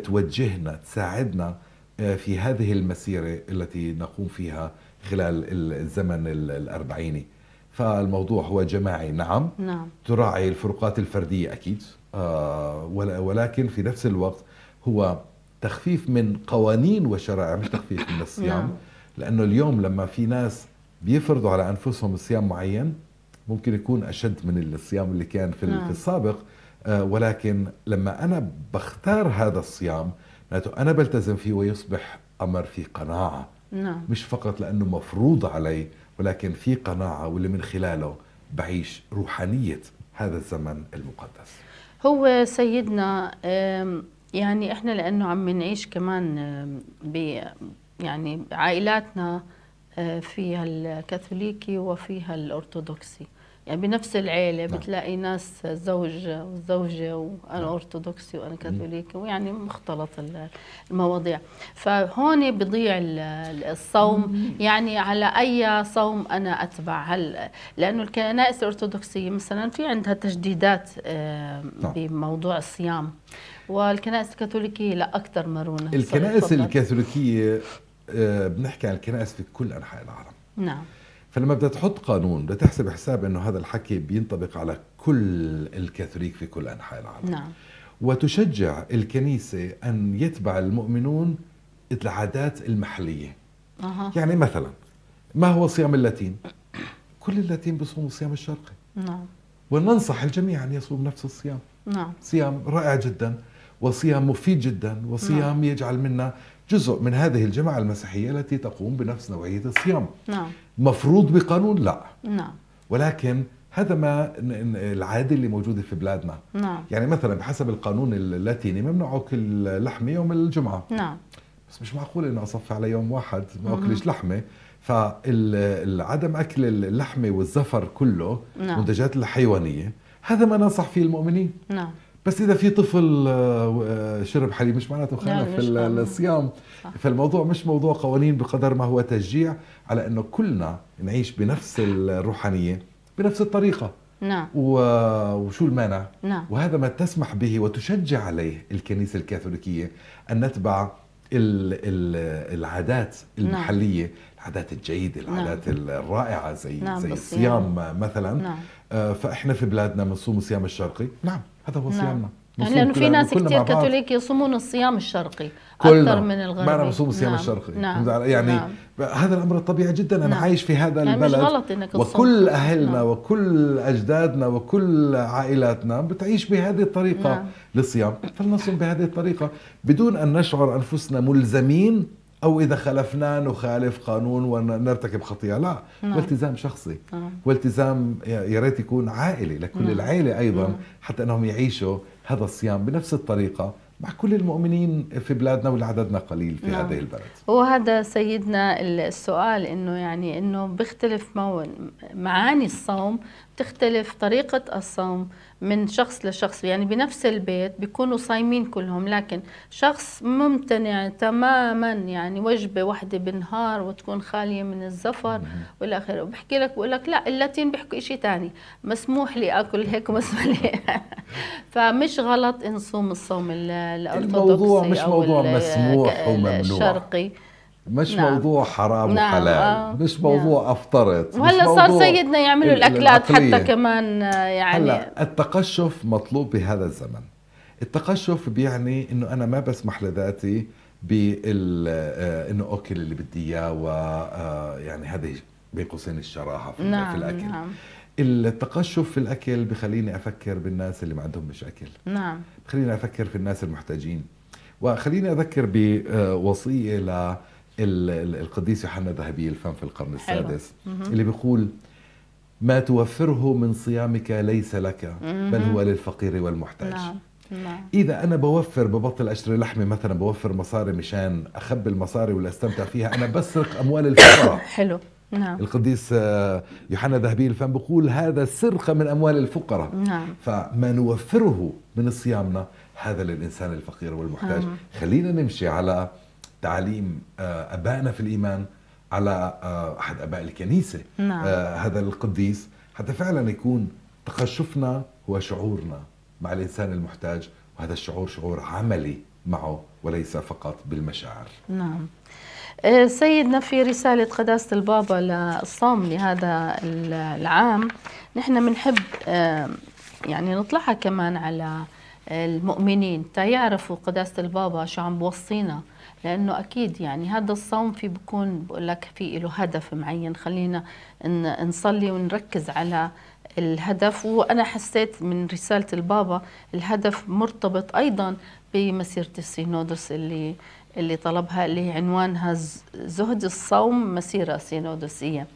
Speaker 2: توجهنا تساعدنا آه، في هذه المسيرة التي نقوم فيها خلال الزمن الأربعيني فالموضوع هو جماعي نعم, نعم. تراعي الفروقات الفردية أكيد آه ولكن في نفس الوقت هو تخفيف من قوانين وشرائع مش تخفيف من الصيام نعم. لأنه اليوم لما في ناس بيفرضوا على أنفسهم صيام معين ممكن يكون أشد من الصيام اللي كان في, نعم. السابق آه ولكن لما أنا بختار هذا الصيام معناته أنا بلتزم فيه ويصبح أمر في قناعة نعم. مش فقط لأنه مفروض علي ولكن في قناعة واللي من خلاله بعيش روحانية هذا الزمن المقدس
Speaker 1: هو سيدنا يعني احنا لانه عم نعيش كمان ب يعني عائلاتنا آه، فيها الكاثوليكي وفيها الارثوذكسي يعني بنفس العيله نعم. بتلاقي ناس زوج وزوجه وانا نعم. ارثوذكسي وانا كاثوليكي ويعني مختلط المواضيع فهون بضيع الصوم مم. يعني على اي صوم انا اتبع هل لانه الكنائس الارثوذكسيه مثلا في عندها تجديدات آه، نعم. بموضوع الصيام والكنائس الكاثوليكيه لا اكثر مرونه الكنائس
Speaker 2: الكاثوليكيه آه، بنحكي عن الكنائس في كل انحاء العالم نعم فلما بدها تحط قانون بدها تحسب حساب انه هذا الحكي بينطبق على كل الكاثوليك في كل انحاء العالم نعم. وتشجع الكنيسه ان يتبع المؤمنون العادات المحليه أه. يعني مثلا ما هو صيام اللاتين كل اللاتين بيصوموا الصيام الشرقي نعم وننصح الجميع ان يصوم نفس الصيام نعم صيام رائع جدا وصيام مفيد جدا وصيام نعم. يجعل منا جزء من هذه الجماعه المسيحيه التي تقوم بنفس نوعيه الصيام نعم مفروض بقانون لا نعم ولكن هذا ما العاده اللي موجوده في بلادنا نعم يعني مثلا بحسب القانون اللاتيني ممنوع اكل لحمه يوم الجمعه نعم بس مش معقول انه اصفي على يوم واحد ما اكلش لحمه فعدم اكل اللحمه والزفر كله نعم. منتجات الحيوانيه هذا ما ننصح فيه المؤمنين نعم بس اذا في طفل آه، آه، شرب حليب مش معناته نعم، خالف الصيام فالموضوع مش موضوع قوانين بقدر ما هو تشجيع على انه كلنا نعيش بنفس الروحانيه بنفس الطريقه نعم وشو المانع نعم وهذا ما تسمح به وتشجع عليه الكنيسه الكاثوليكيه ان نتبع العادات نعم. المحليه نعم. العادات الجيده العادات نعم. الرائعه زي نعم. زي الصيام مثلا نعم. آه، فاحنا في بلادنا بنصوم الصيام الشرقي نعم هذا هو نعم. صيامنا يعني لانه في يعني ناس كثير كاثوليك
Speaker 1: يصومون الصيام الشرقي اكثر من الغربي معنا بصوم الصيام نعم. الشرقي نعم.
Speaker 2: يعني نعم. هذا الامر الطبيعي جدا انا نعم. عايش في هذا يعني البلد مش غلط إنك وكل نعم. اهلنا نعم. وكل اجدادنا وكل عائلاتنا بتعيش بهذه الطريقه نعم. للصيام فلنصوم بهذه الطريقه بدون ان نشعر انفسنا ملزمين او اذا خالفناه نخالف قانون ونرتكب خطيئه لا نعم. والتزام شخصي نعم. والتزام يا ريت يكون عائلي لكل نعم. العائله ايضا نعم. حتى انهم يعيشوا هذا الصيام بنفس الطريقه مع كل المؤمنين في بلادنا عددنا قليل في نعم. هذه البلد
Speaker 1: وهذا سيدنا السؤال انه يعني انه بيختلف معاني الصوم تختلف طريقة الصوم من شخص لشخص يعني بنفس البيت بيكونوا صايمين كلهم لكن شخص ممتنع تماما يعني وجبة واحدة بالنهار وتكون خالية من الزفر والى اخره بحكي لك بقول لك لا اللاتين بيحكوا شيء ثاني مسموح لي اكل هيك ومسموح لي فمش غلط نصوم الصوم الارثوذكسي
Speaker 2: الموضوع مش موضوع مسموح وممنوع الشرقي مش نعم. موضوع حرام نعم. وحلال آه. مش نعم. موضوع نعم. افطرت وهلا صار سيدنا يعملوا الاكلات حتى
Speaker 1: كمان آه، يعني هلا
Speaker 2: التقشف مطلوب بهذا الزمن التقشف بيعني انه انا ما بسمح لذاتي بال آه، انه اكل اللي بدي اياه ويعني هذه بين قوسين الشراهه في, نعم. في الاكل نعم. التقشف في الاكل بخليني افكر بالناس اللي ما عندهم مش اكل نعم بخليني افكر في الناس المحتاجين وخليني اذكر بوصيه ل القديس يوحنا ذهبي الفم في القرن السادس حلو. اللي بيقول ما توفره من صيامك ليس لك بل هو للفقير والمحتاج نعم. نعم. إذا أنا بوفر ببطل أشتري لحمة مثلا بوفر مصاري مشان أخبي المصاري ولا أستمتع فيها أنا بسرق أموال الفقراء
Speaker 1: حلو نعم.
Speaker 2: القديس آه، يوحنا ذهبي الفم بيقول هذا سرقة من أموال الفقراء نعم. فما نوفره من صيامنا هذا للإنسان الفقير والمحتاج خلينا نمشي على تعليم آه، ابائنا في الايمان على آه، احد اباء الكنيسه نعم. آه، هذا القديس حتى فعلا يكون تخشفنا هو شعورنا مع الانسان المحتاج وهذا الشعور شعور عملي معه وليس فقط بالمشاعر
Speaker 1: نعم سيدنا في رسالة قداسة البابا للصوم لهذا العام نحن بنحب يعني نطلعها كمان على المؤمنين تا يعرفوا قداسة البابا شو عم بوصينا لانه اكيد يعني هذا الصوم في بكون بقول لك في له هدف معين خلينا نصلي ونركز على الهدف وانا حسيت من رساله البابا الهدف مرتبط ايضا بمسيره السينودس اللي اللي طلبها اللي عنوانها زهد الصوم مسيره سينودسيه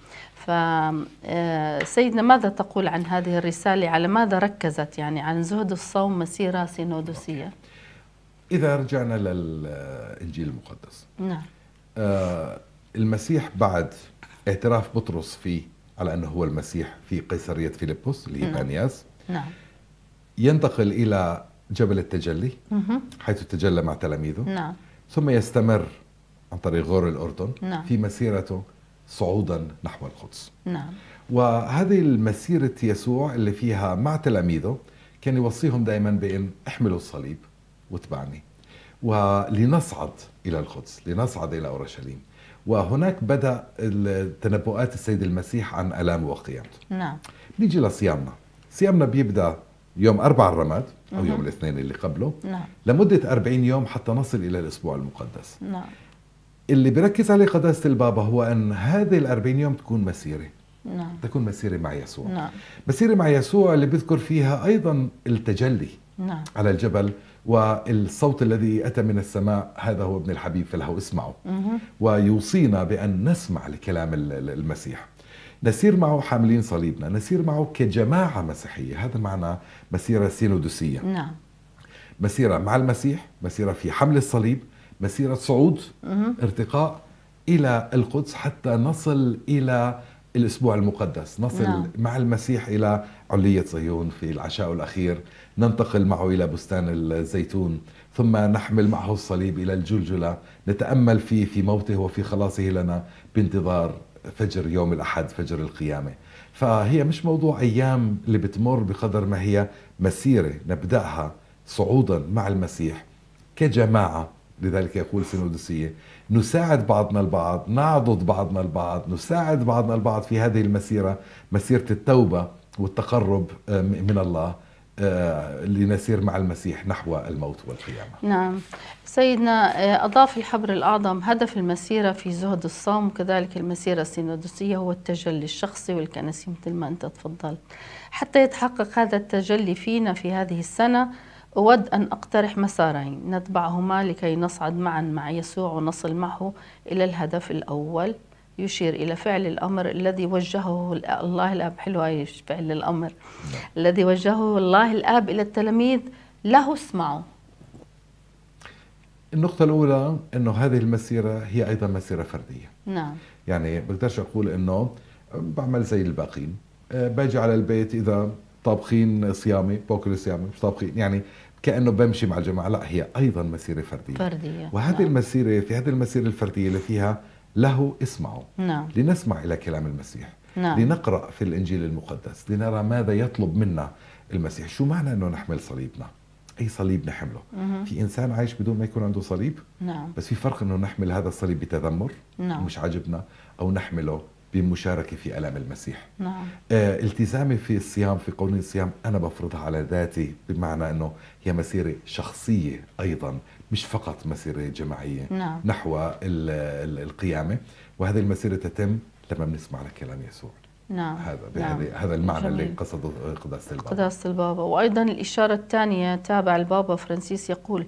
Speaker 1: آه، سيدنا ماذا تقول عن هذه الرساله على ماذا ركزت يعني عن زهد الصوم مسيره سينودسيه
Speaker 2: إذا رجعنا للإنجيل المقدس نعم آه المسيح بعد اعتراف بطرس فيه على أنه هو المسيح في قيصرية فيلبس اللي هي نعم. بانياس نعم ينتقل إلى جبل التجلي مه. حيث تجلى مع تلاميذه نعم ثم يستمر عن طريق غور الأردن نعم. في مسيرته صعودا نحو القدس نعم وهذه المسيرة يسوع اللي فيها مع تلاميذه كان يوصيهم دائما بأن احملوا الصليب واتبعني ولنصعد إلى القدس لنصعد إلى أورشليم وهناك بدأ تنبؤات السيد المسيح عن ألامه وقيامته نعم نيجي لصيامنا صيامنا بيبدأ يوم أربع الرماد أو يوم الاثنين اللي قبله نعم. لمدة 40 يوم حتى نصل إلى الأسبوع المقدس نعم. اللي بركز عليه قداسة البابا هو أن هذه ال يوم تكون مسيرة نعم. تكون مسيرة مع يسوع نعم. مسيرة مع يسوع اللي بيذكر فيها أيضا التجلي نعم. على الجبل والصوت الذي أتى من السماء هذا هو ابن الحبيب فله اسمعه مه. ويوصينا بأن نسمع لكلام المسيح نسير معه حاملين صليبنا نسير معه كجماعة مسيحية هذا معنى مسيرة سينودوسية نعم مسيرة مع المسيح مسيرة في حمل الصليب مسيرة صعود مه. ارتقاء إلى القدس حتى نصل إلى الأسبوع المقدس نصل نعم. مع المسيح إلى علية صهيون في العشاء الأخير ننتقل معه إلى بستان الزيتون ثم نحمل معه الصليب إلى الجلجلة نتأمل فيه في موته وفي خلاصه لنا بانتظار فجر يوم الأحد فجر القيامة فهي مش موضوع أيام اللي بتمر بقدر ما هي مسيرة نبدأها صعودا مع المسيح كجماعة لذلك يقول سينودسية نساعد بعضنا البعض نعضد بعضنا البعض نساعد بعضنا البعض في هذه المسيرة مسيرة التوبة والتقرب آه، من الله آه، لنسير مع المسيح نحو الموت والقيامة
Speaker 1: نعم سيدنا آه، أضاف الحبر الأعظم هدف المسيرة في زهد الصوم وكذلك المسيرة السينودسية هو التجلي الشخصي والكنسي مثل ما أنت تفضلت حتى يتحقق هذا التجلي فينا في هذه السنة أود أن أقترح مسارين نتبعهما لكي نصعد معا مع يسوع ونصل معه إلى الهدف الأول يشير إلى فعل الأمر الذي وجهه الله الأب حلو أي فعل الأمر الذي وجهه الله الأب إلى التلاميذ له اسمعوا
Speaker 2: النقطة الأولى أنه هذه المسيرة هي أيضا مسيرة فردية نعم يعني بقدرش أقول أنه بعمل زي الباقين أه، باجي على البيت إذا طابخين صيامي بوكل صيامي مش طابخين يعني كانه بمشي مع الجماعه لا هي ايضا مسيره فرديه
Speaker 1: فرديه وهذه
Speaker 2: نعم. المسيره في هذه المسيره الفرديه اللي فيها له اسمعوا نعم. لنسمع إلى كلام المسيح نعم. لنقرأ في الإنجيل المقدس لنرى ماذا يطلب منا المسيح شو معنى أنه نحمل صليبنا أي صليب نحمله مه. في إنسان عايش بدون ما يكون عنده صليب نعم. بس في فرق أنه نحمل هذا الصليب بتذمر نعم. مش عاجبنا أو نحمله بمشاركة في ألام المسيح نعم. آه التزامي في الصيام في قوانين الصيام أنا بفرضها على ذاتي بمعنى أنه هي مسيرة شخصية أيضا مش فقط مسيرة جماعية نعم. نحو القيامة وهذه المسيرة تتم لما بنسمع لكلام يسوع نعم هذا نعم. هذا المعنى جميل. اللي قصده قداسة البابا
Speaker 1: قداسة البابا وايضا الاشاره الثانيه تابع البابا فرانسيس يقول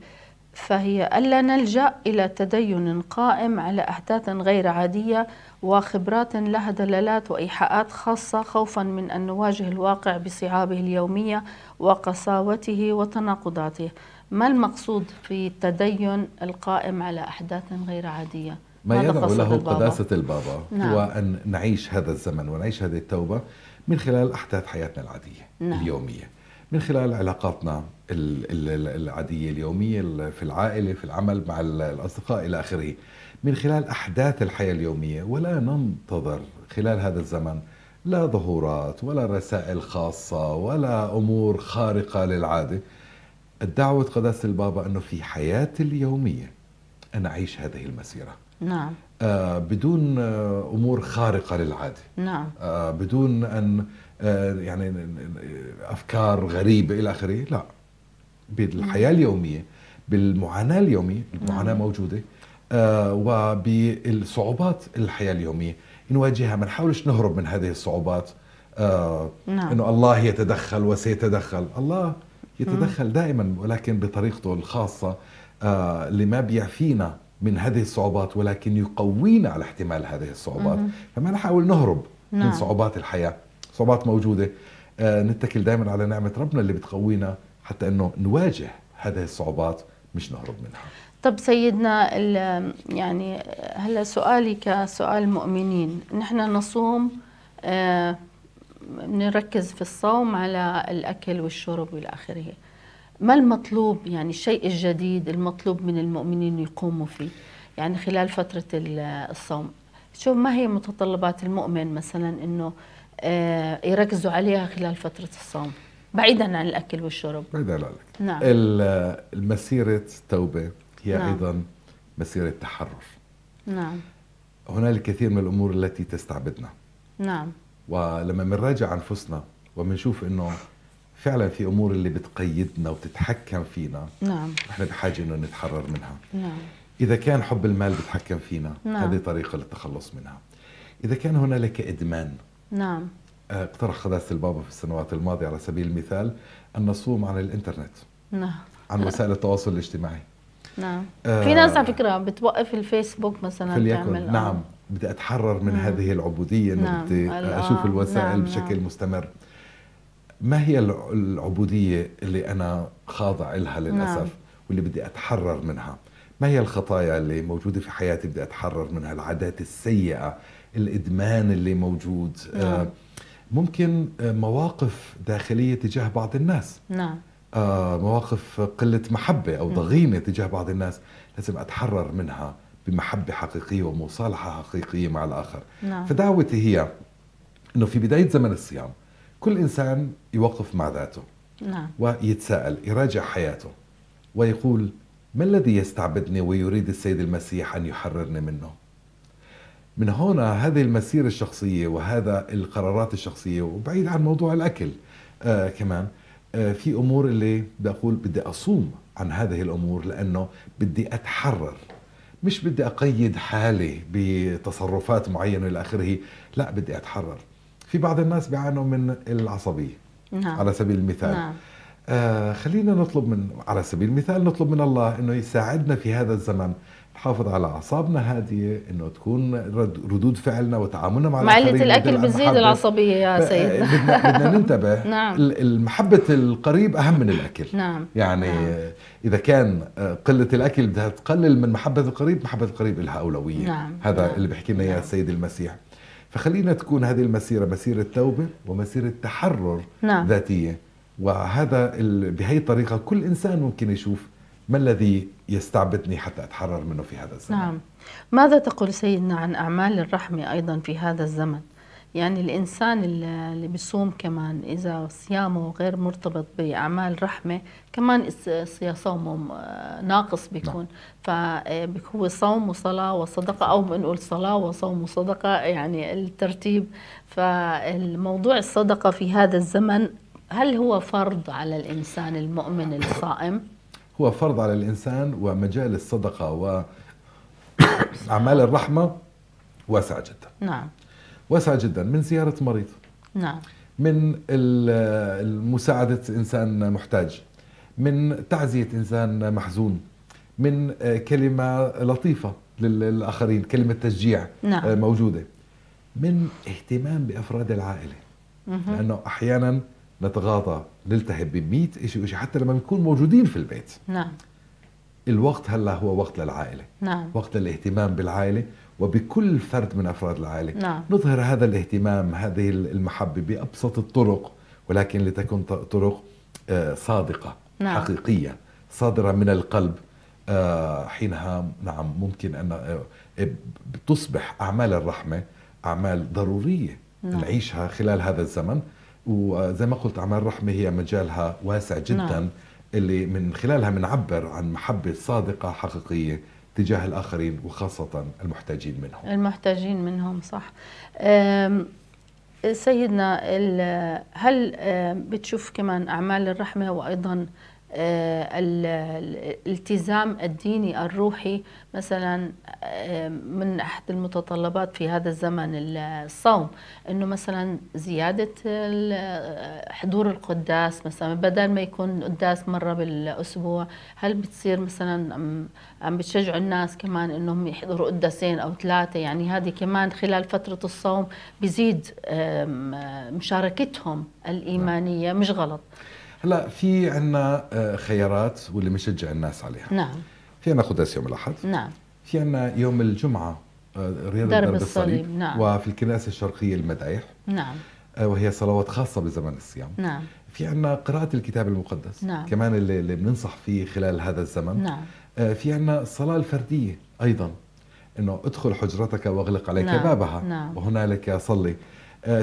Speaker 1: فهي ألا نلجأ إلى تدين قائم على أحداث غير عادية وخبرات لها دلالات وإيحاءات خاصة خوفا من أن نواجه الواقع بصعابه اليومية وقساوته وتناقضاته ما المقصود في التدين القائم على أحداث غير عادية ما يدعو
Speaker 2: له البابا؟ قداسة البابا نعم. هو أن نعيش هذا الزمن ونعيش هذه التوبة من خلال أحداث حياتنا العادية نعم. اليومية من خلال علاقاتنا العادية اليومية في العائلة في العمل مع الأصدقاء إلى آخره من خلال أحداث الحياة اليومية ولا ننتظر خلال هذا الزمن لا ظهورات ولا رسائل خاصة ولا أمور خارقة للعادة الدعوة قداسة البابا أنه في حياتي اليومية أنا أعيش هذه المسيرة نعم آه بدون آه أمور خارقة للعادة نعم آه بدون أن آه، يعني أفكار غريبة إلى آخره لا بالحياة نعم. اليومية بالمعاناة اليومية المعاناة نعم. موجودة آه، وبالصعوبات الحياة اليومية نواجهها ما نحاولش نهرب من هذه الصعوبات آه، نعم. أنه الله يتدخل وسيتدخل الله يتدخل دائما ولكن بطريقته الخاصة آه، لما بيعفينا من هذه الصعوبات ولكن يقوينا على احتمال هذه الصعوبات فما نحاول نهرب نعم. من صعوبات الحياة صعوبات موجودة آه، نتكل دائما على نعمة ربنا اللي بتقوينا حتى أنه نواجه هذه الصعوبات مش نهرب منها
Speaker 1: طب سيدنا يعني هلا سؤالي كسؤال مؤمنين نحن نصوم آه بنركز في الصوم على الأكل والشرب والى آخره ما المطلوب يعني الشيء الجديد المطلوب من المؤمنين يقوموا فيه يعني خلال فترة الصوم شو ما هي متطلبات المؤمن مثلا أنه آه، يركزوا عليها خلال فترة الصوم بعيدا عن الأكل والشرب بعيدا عن الأكل نعم
Speaker 2: المسيرة التوبة هي نعم. أيضا مسيرة تحرر نعم هنالك كثير من الأمور التي تستعبدنا نعم ولما بنراجع انفسنا وبنشوف انه فعلا في امور اللي بتقيدنا وبتتحكم فينا نعم احنا بحاجه انه نتحرر منها نعم اذا كان حب المال بتحكم فينا نعم. هذه طريقه للتخلص منها اذا كان هنالك ادمان نعم آه، اقترح قداسه البابا في السنوات الماضيه على سبيل المثال ان نصوم عن الانترنت نعم عن وسائل التواصل الاجتماعي نعم آه في ناس
Speaker 1: على فكره بتوقف الفيسبوك مثلا تعمل آه. نعم
Speaker 2: بدي اتحرر من مم. هذه العبوديه انه نعم. بدي اشوف آه، الوسائل نعم. بشكل نعم. مستمر ما هي العبوديه اللي انا خاضع لها للاسف نعم. واللي بدي اتحرر منها ما هي الخطايا اللي موجوده في حياتي بدي اتحرر منها العادات السيئه الادمان اللي موجود آه، نعم. ممكن آه، مواقف داخليه تجاه بعض الناس نعم مواقف قله محبه او ضغينه تجاه بعض الناس لازم اتحرر منها بمحبة حقيقية ومصالحة حقيقية مع الآخر نعم. فدعوتي هي أنه في بداية زمن الصيام كل إنسان يوقف مع ذاته نعم. ويتساءل يراجع حياته ويقول ما الذي يستعبدني ويريد السيد المسيح أن يحررني منه من هنا هذه المسيرة الشخصية وهذا القرارات الشخصية وبعيد عن موضوع الأكل آه كمان آه في أمور اللي بقول بدي أصوم عن هذه الأمور لأنه بدي أتحرر مش بدي أقيد حالي بتصرفات معينة إلى آخره لا بدي أتحرر في بعض الناس بيعانوا من العصبية نعم. على سبيل المثال نعم. آه خلينا نطلب من على سبيل المثال نطلب من الله انه يساعدنا في هذا الزمن نحافظ على اعصابنا هاديه انه تكون رد ردود فعلنا وتعاملنا مع معلة الاكل بتزيد العصبيه
Speaker 1: يا سيدنا بدنا
Speaker 2: ننتبه نعم محبه القريب اهم من الاكل نعم يعني نعم. اذا كان آه، قله الاكل بدها تقلل من محبه القريب محبه القريب لها اولويه نعم. هذا نعم. اللي بيحكي لنا اياه نعم. السيد المسيح فخلينا تكون هذه المسيره مسيره توبه ومسيره تحرر نعم. ذاتيه وهذا ال... بهي الطريقه كل انسان ممكن يشوف ما الذي يستعبدني حتى أتحرر منه في هذا الزمن نعم
Speaker 1: ماذا تقول سيدنا عن أعمال الرحمة أيضا في هذا الزمن يعني الإنسان اللي بيصوم كمان إذا صيامه غير مرتبط بأعمال رحمة كمان صومه آه، ناقص بيكون نعم. فهو آه، صوم وصلاة وصدقة أو بنقول صلاة وصوم وصدقة يعني الترتيب فالموضوع الصدقة في هذا الزمن هل هو فرض على الإنسان المؤمن الصائم؟
Speaker 2: هو فرض على الإنسان ومجال الصدقة وأعمال الرحمة واسع جدا نعم واسع جدا من زيارة مريض نعم من مساعدة إنسان محتاج من تعزية إنسان محزون من كلمة لطيفة للآخرين كلمة تشجيع نعم. موجودة من اهتمام بأفراد العائلة مه. لأنه أحيانا نتغاضى نلتهب ب 100 شيء وشيء حتى لما نكون موجودين في البيت نعم الوقت هلا هو وقت للعائله نعم وقت للاهتمام بالعائله وبكل فرد من افراد العائله نعم. نظهر هذا الاهتمام هذه المحبه بابسط الطرق ولكن لتكن طرق آه، صادقه نعم. حقيقيه صادره من القلب آه، حينها نعم ممكن ان آه، تصبح اعمال الرحمه اعمال ضروريه نعم. نعيشها خلال هذا الزمن وزي ما قلت أعمال الرحمه هي مجالها واسع جدا نعم. اللي من خلالها بنعبر عن محبة صادقة حقيقية تجاه الآخرين وخاصة المحتاجين منهم
Speaker 1: المحتاجين منهم صح سيدنا هل بتشوف كمان أعمال الرحمة وأيضا آه، الالتزام الديني الروحي مثلا آه، من احد المتطلبات في هذا الزمن الصوم انه مثلا زياده آه، حضور القداس مثلا بدل ما يكون قداس مره بالاسبوع هل بتصير مثلا عم بتشجعوا الناس كمان انهم يحضروا قداسين او ثلاثه يعني هذه كمان خلال فتره الصوم بزيد مشاركتهم نعم. الايمانيه مش غلط
Speaker 2: هلا في عندنا آه، خيارات واللي بنشجع الناس عليها نعم في عندنا قداس يوم الاحد نعم في عندنا يوم الجمعه آه، رياضه درب, درب الصليب, الصليب. نعم. وفي الكنائس الشرقيه المدايح نعم آه، وهي صلوات خاصه بزمن الصيام نعم في عندنا قراءة الكتاب المقدس نعم. كمان اللي, اللي بننصح فيه خلال هذا الزمن نعم. في عندنا الصلاة الفردية أيضا أنه ادخل حجرتك واغلق عليك نعم. بابها نعم. وهنالك صلي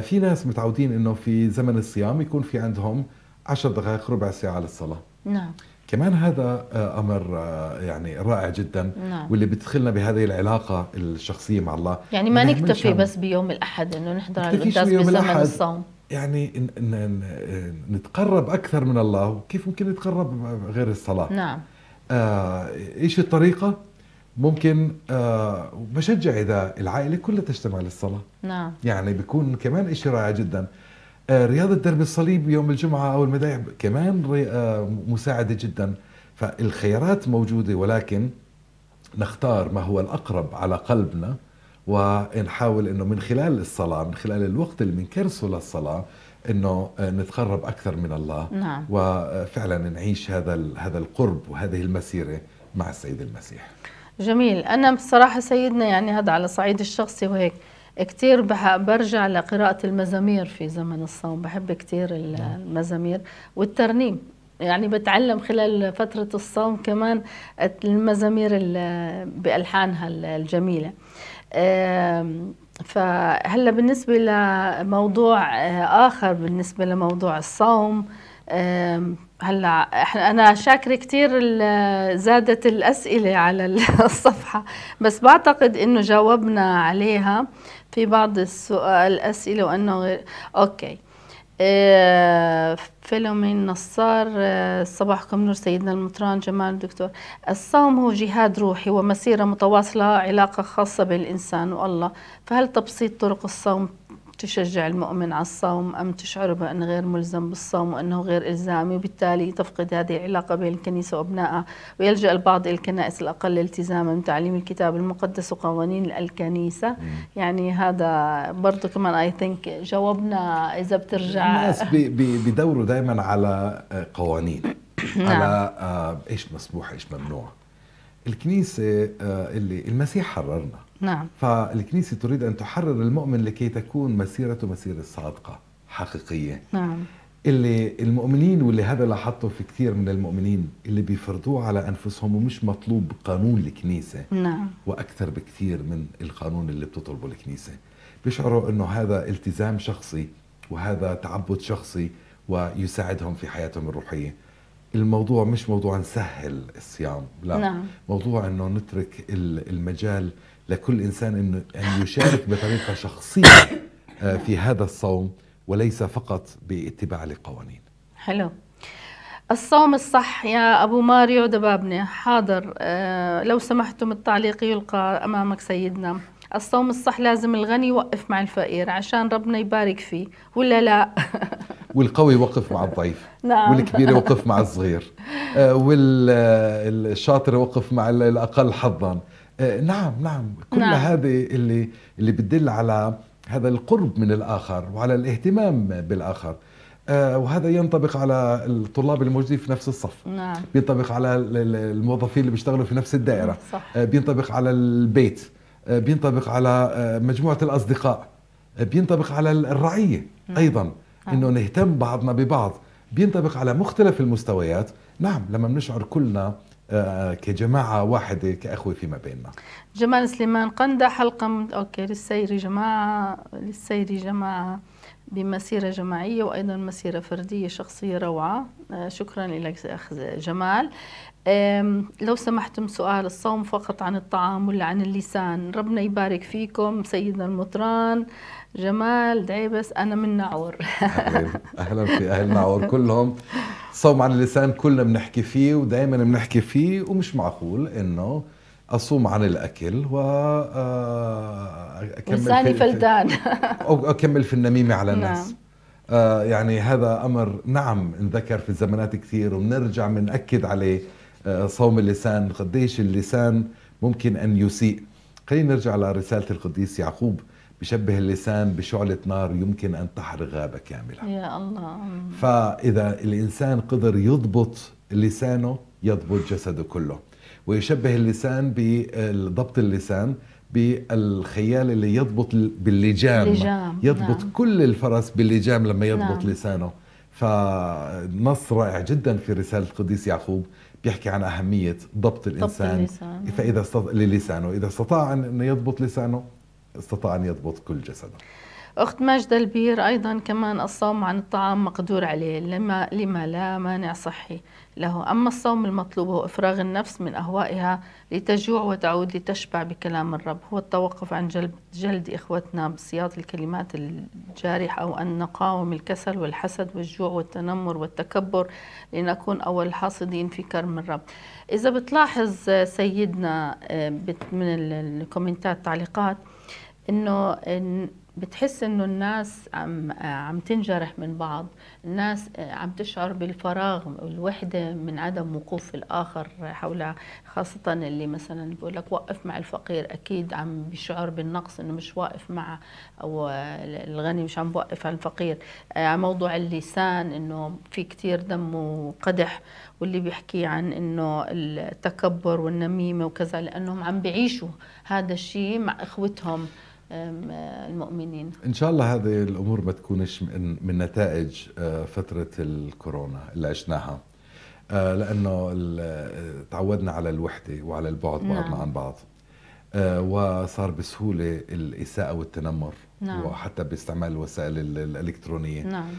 Speaker 2: في ناس متعودين أنه في زمن الصيام يكون في عندهم عشر دقائق ربع ساعة للصلاة نعم كمان هذا آه، امر آه، يعني رائع جدا نعم. واللي بتدخلنا بهذه العلاقه الشخصيه مع الله
Speaker 1: يعني ما نكتفي بس بيوم الاحد انه نحضر على القداس بزمن الصوم
Speaker 2: يعني إن إن نتقرب اكثر من الله كيف ممكن نتقرب غير الصلاه نعم آه ايش الطريقه ممكن آه بشجع اذا العائله كلها تجتمع للصلاه نعم يعني بيكون كمان شيء رائع جدا آه، رياضة درب الصليب يوم الجمعة أو المدايح كمان آه، مساعدة جدا فالخيارات موجودة ولكن نختار ما هو الأقرب على قلبنا ونحاول أنه من خلال الصلاة من خلال الوقت اللي بنكرسه للصلاة انه آه، نتقرب اكثر من الله نعم. وفعلا نعيش هذا هذا القرب وهذه المسيره مع السيد المسيح
Speaker 1: جميل انا بصراحه سيدنا يعني هذا على الصعيد الشخصي وهيك كتير برجع لقراءة المزامير في زمن الصوم بحب كتير نعم. المزامير والترنيم يعني بتعلم خلال فترة الصوم كمان المزامير بألحانها الجميلة فهلا بالنسبة لموضوع آه، آخر بالنسبة لموضوع الصوم هلا انا شاكره كثير زادت الاسئله على الصفحه بس بعتقد انه جاوبنا عليها في بعض السؤال أسئلة وأنه غير أوكي آه فيلمين نصار آه، صباحكم نور سيدنا المطران جمال الدكتور الصوم هو جهاد روحي ومسيرة متواصلة علاقة خاصة بالإنسان والله فهل تبسيط طرق الصوم تشجع المؤمن على الصوم أم تشعر بأنه غير ملزم بالصوم وأنه غير إلزامي وبالتالي تفقد هذه العلاقة بين الكنيسة وأبنائها ويلجأ البعض إلى الكنائس الأقل التزاما بتعليم الكتاب المقدس وقوانين الكنيسة يعني هذا برضه كمان أي ثينك جاوبنا إذا بترجع الناس
Speaker 2: بدوروا دائما على قوانين نعم. على آه، ايش مسموح ايش ممنوع الكنيسة آه، اللي المسيح حررنا نعم فالكنيسة تريد أن تحرر المؤمن لكي تكون مسيرته مسيرة صادقة حقيقية نعم اللي المؤمنين واللي هذا لاحظته في كثير من المؤمنين اللي بيفرضوه على انفسهم ومش مطلوب قانون الكنيسه نعم واكثر بكثير من القانون اللي بتطلبه الكنيسه بيشعروا انه هذا التزام شخصي وهذا تعبد شخصي ويساعدهم في حياتهم الروحيه الموضوع مش موضوع نسهل الصيام لا نعم. موضوع انه نترك المجال لكل انسان انه ان يشارك بطريقه شخصيه آه، في هذا الصوم وليس فقط باتباع لقوانين
Speaker 1: حلو الصوم الصح يا أبو ماريو دبابنة حاضر آه، لو سمحتم التعليق يلقى أمامك سيدنا الصوم الصح لازم الغني يوقف مع الفقير عشان ربنا يبارك فيه ولا لا
Speaker 2: والقوي يوقف مع الضعيف
Speaker 1: نعم. والكبير يوقف مع
Speaker 2: الصغير آه، والشاطر آه، يوقف مع الاقل حظا آه، نعم نعم كل نعم. هذه اللي اللي بتدل على هذا القرب من الاخر وعلى الاهتمام بالاخر وهذا ينطبق على الطلاب الموجودين في نفس الصف نعم. بينطبق على الموظفين اللي بيشتغلوا في نفس الدائره صح. بينطبق على البيت آه، بينطبق على آه، مجموعه الاصدقاء آه، بينطبق على الرعيه ايضا نعم. انه نهتم بعضنا ببعض بينطبق على مختلف المستويات نعم لما بنشعر كلنا كجماعة واحدة كأخوة فيما بيننا
Speaker 1: جمال سليمان قندة حلقة اوكي للسيري جماعة للسيري جماعة بمسيرة جماعية وأيضا مسيرة فردية شخصية روعة آه، شكرا لك أخ جمال لو سمحتم سؤال الصوم فقط عن الطعام ولا عن اللسان ربنا يبارك فيكم سيدنا المطران جمال دعيبس أنا من نعور
Speaker 2: أهلا في أهل نعور كلهم صوم عن اللسان كلنا بنحكي فيه ودائما بنحكي فيه ومش معقول إنه اصوم عن الاكل و آه، اكمل في فلتان او اكمل في النميمه على نعم. الناس نعم. آه يعني هذا امر نعم انذكر في الزمانات كثير وبنرجع بناكد عليه آه صوم اللسان قديش اللسان ممكن ان يسيء خلينا نرجع لرساله القديس يعقوب بشبه اللسان بشعلة نار يمكن أن تحرق غابة كاملة
Speaker 1: يا الله
Speaker 2: فإذا الإنسان قدر يضبط لسانه يضبط جسده كله ويشبه اللسان بضبط اللسان بالخيال اللي يضبط باللجام اللجام. يضبط نعم. كل الفرس باللجام لما يضبط نعم. لسانه فنص رائع جدا في رسالة القديس يعقوب بيحكي عن أهمية ضبط الإنسان ضبط اللسان. فإذا استط... للسانه إذا استطاع أن يضبط لسانه استطاع أن يضبط كل جسده
Speaker 1: أخت ماجدة البير أيضا كمان الصوم عن الطعام مقدور عليه لما, لما لا مانع صحي له أما الصوم المطلوب هو إفراغ النفس من أهوائها لتجوع وتعود لتشبع بكلام الرب هو التوقف عن جلد, جلد إخوتنا بسياط الكلمات الجارحة وأن نقاوم الكسل والحسد والجوع والتنمر والتكبر لنكون أول الحاصدين في كرم الرب إذا بتلاحظ سيدنا آه، من الكومنتات التعليقات انه بتحس انه الناس عم عم تنجرح من بعض الناس آه، عم تشعر بالفراغ والوحده من عدم وقوف الاخر حولها خاصه اللي مثلا بقول لك وقف مع الفقير اكيد عم بيشعر بالنقص انه مش واقف مع او آه، الغني مش عم بوقف على الفقير آه، موضوع اللسان انه في كثير دم وقدح واللي بيحكي عن انه التكبر والنميمه وكذا لانهم عم بيعيشوا هذا الشيء مع اخوتهم آه، المؤمنين
Speaker 2: ان شاء الله هذه الامور ما تكونش من نتائج آه، فتره الكورونا اللي عشناها آه، لانه تعودنا على الوحده وعلى البعد نعم. عن بعض وصار بسهوله الاساءه والتنمر نعم. وحتى باستعمال الوسائل الالكترونيه نعم.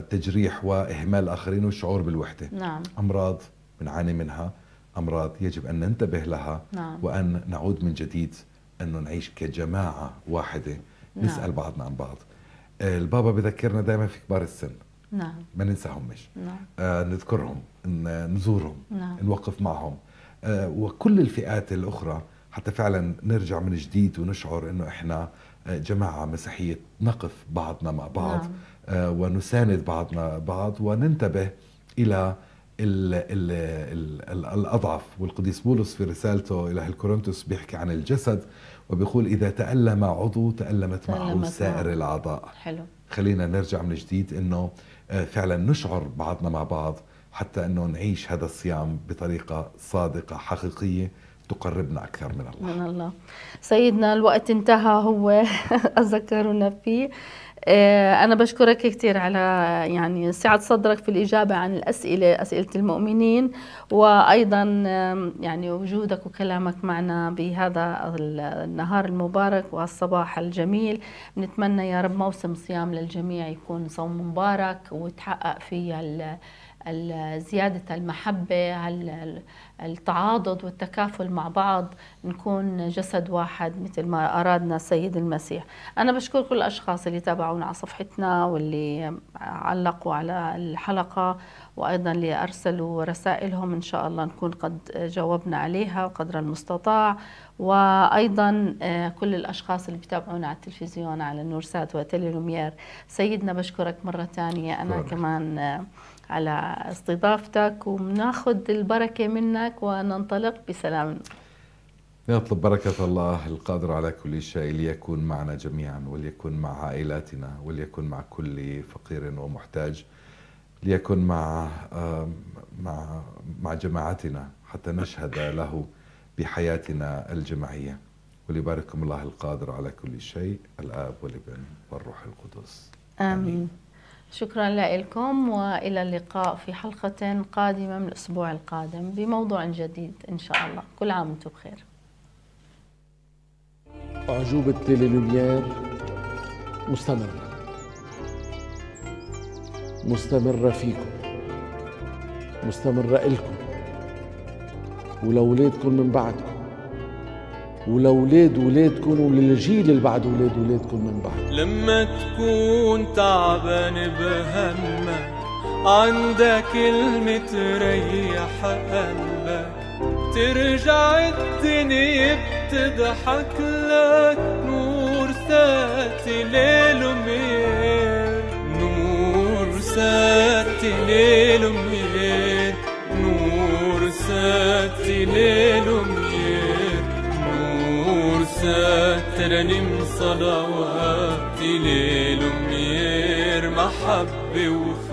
Speaker 2: تجريح واهمال الاخرين والشعور بالوحده نعم. امراض بنعاني منها امراض يجب ان ننتبه لها نعم. وان نعود من جديد انه نعيش كجماعه واحده نعم. نسال بعضنا عن بعض آه، البابا بذكرنا دائما في كبار السن نعم ما ننساهمش نعم. آه نذكرهم نزورهم نعم. نوقف معهم آه وكل الفئات الاخرى حتى فعلا نرجع من جديد ونشعر انه احنا آه، جماعه مسيحيه نقف بعضنا مع بعض نعم. آه ونساند بعضنا بعض وننتبه الى ال ال الـ الاضعف والقديس بولس في رسالته الى الكورنثوس بيحكي عن الجسد وبيقول إذا تألم عضو تألمت, تألمت معه سائر الأعضاء حلو خلينا نرجع من جديد إنه آه، فعلا نشعر بعضنا مع بعض حتى إنه نعيش هذا الصيام بطريقة صادقة حقيقية تقربنا أكثر من
Speaker 1: الله من الله سيدنا الوقت انتهى هو أذكرنا فيه آه، أنا بشكرك كثير على يعني سعة صدرك في الإجابة عن الأسئلة أسئلة المؤمنين وأيضا يعني وجودك وكلامك معنا بهذا النهار المبارك والصباح الجميل نتمنى يا رب موسم صيام للجميع يكون صوم مبارك وتحقق فيه زيادة المحبة التعاضد والتكافل مع بعض نكون جسد واحد مثل ما أرادنا السيد المسيح أنا بشكر كل الأشخاص اللي تابعونا على صفحتنا واللي علقوا على الحلقة وأيضا اللي أرسلوا رسائلهم إن شاء الله نكون قد جاوبنا عليها قدر المستطاع وأيضا آه، كل الأشخاص اللي بتابعونا على التلفزيون على النورسات وتلي لومير سيدنا بشكرك مرة ثانية أنا كمان آه، على استضافتك وبناخذ البركة منك وننطلق بسلام
Speaker 2: نطلب بركة الله القادر على كل شيء ليكون معنا جميعا وليكن مع عائلاتنا وليكن مع كل فقير ومحتاج ليكن مع مع مع جماعتنا حتى نشهد له بحياتنا الجماعية وليبارككم الله القادر على كل شيء الآب والابن والروح القدس آمين,
Speaker 1: آمين. شكرا لكم والى اللقاء في حلقه قادمه من الاسبوع القادم بموضوع جديد ان شاء الله كل عام وانتم بخير
Speaker 2: أعجوبة تيلي لوميير مستمرة مستمرة فيكم مستمرة إلكم ولأولادكم من بعدكم ولولاد ولادكم وللجيل اللي بعد ولاد ولادكم من بعد
Speaker 3: لما تكون تعبان بهمك عندك كلمة تريح قلبك ترجع الدنيا بتضحك لك نور ساتي ليل ومير نور ساتي ليل ومير نور ساتي ليل ومير انسى صلواتي ليل ومنير محبة وخير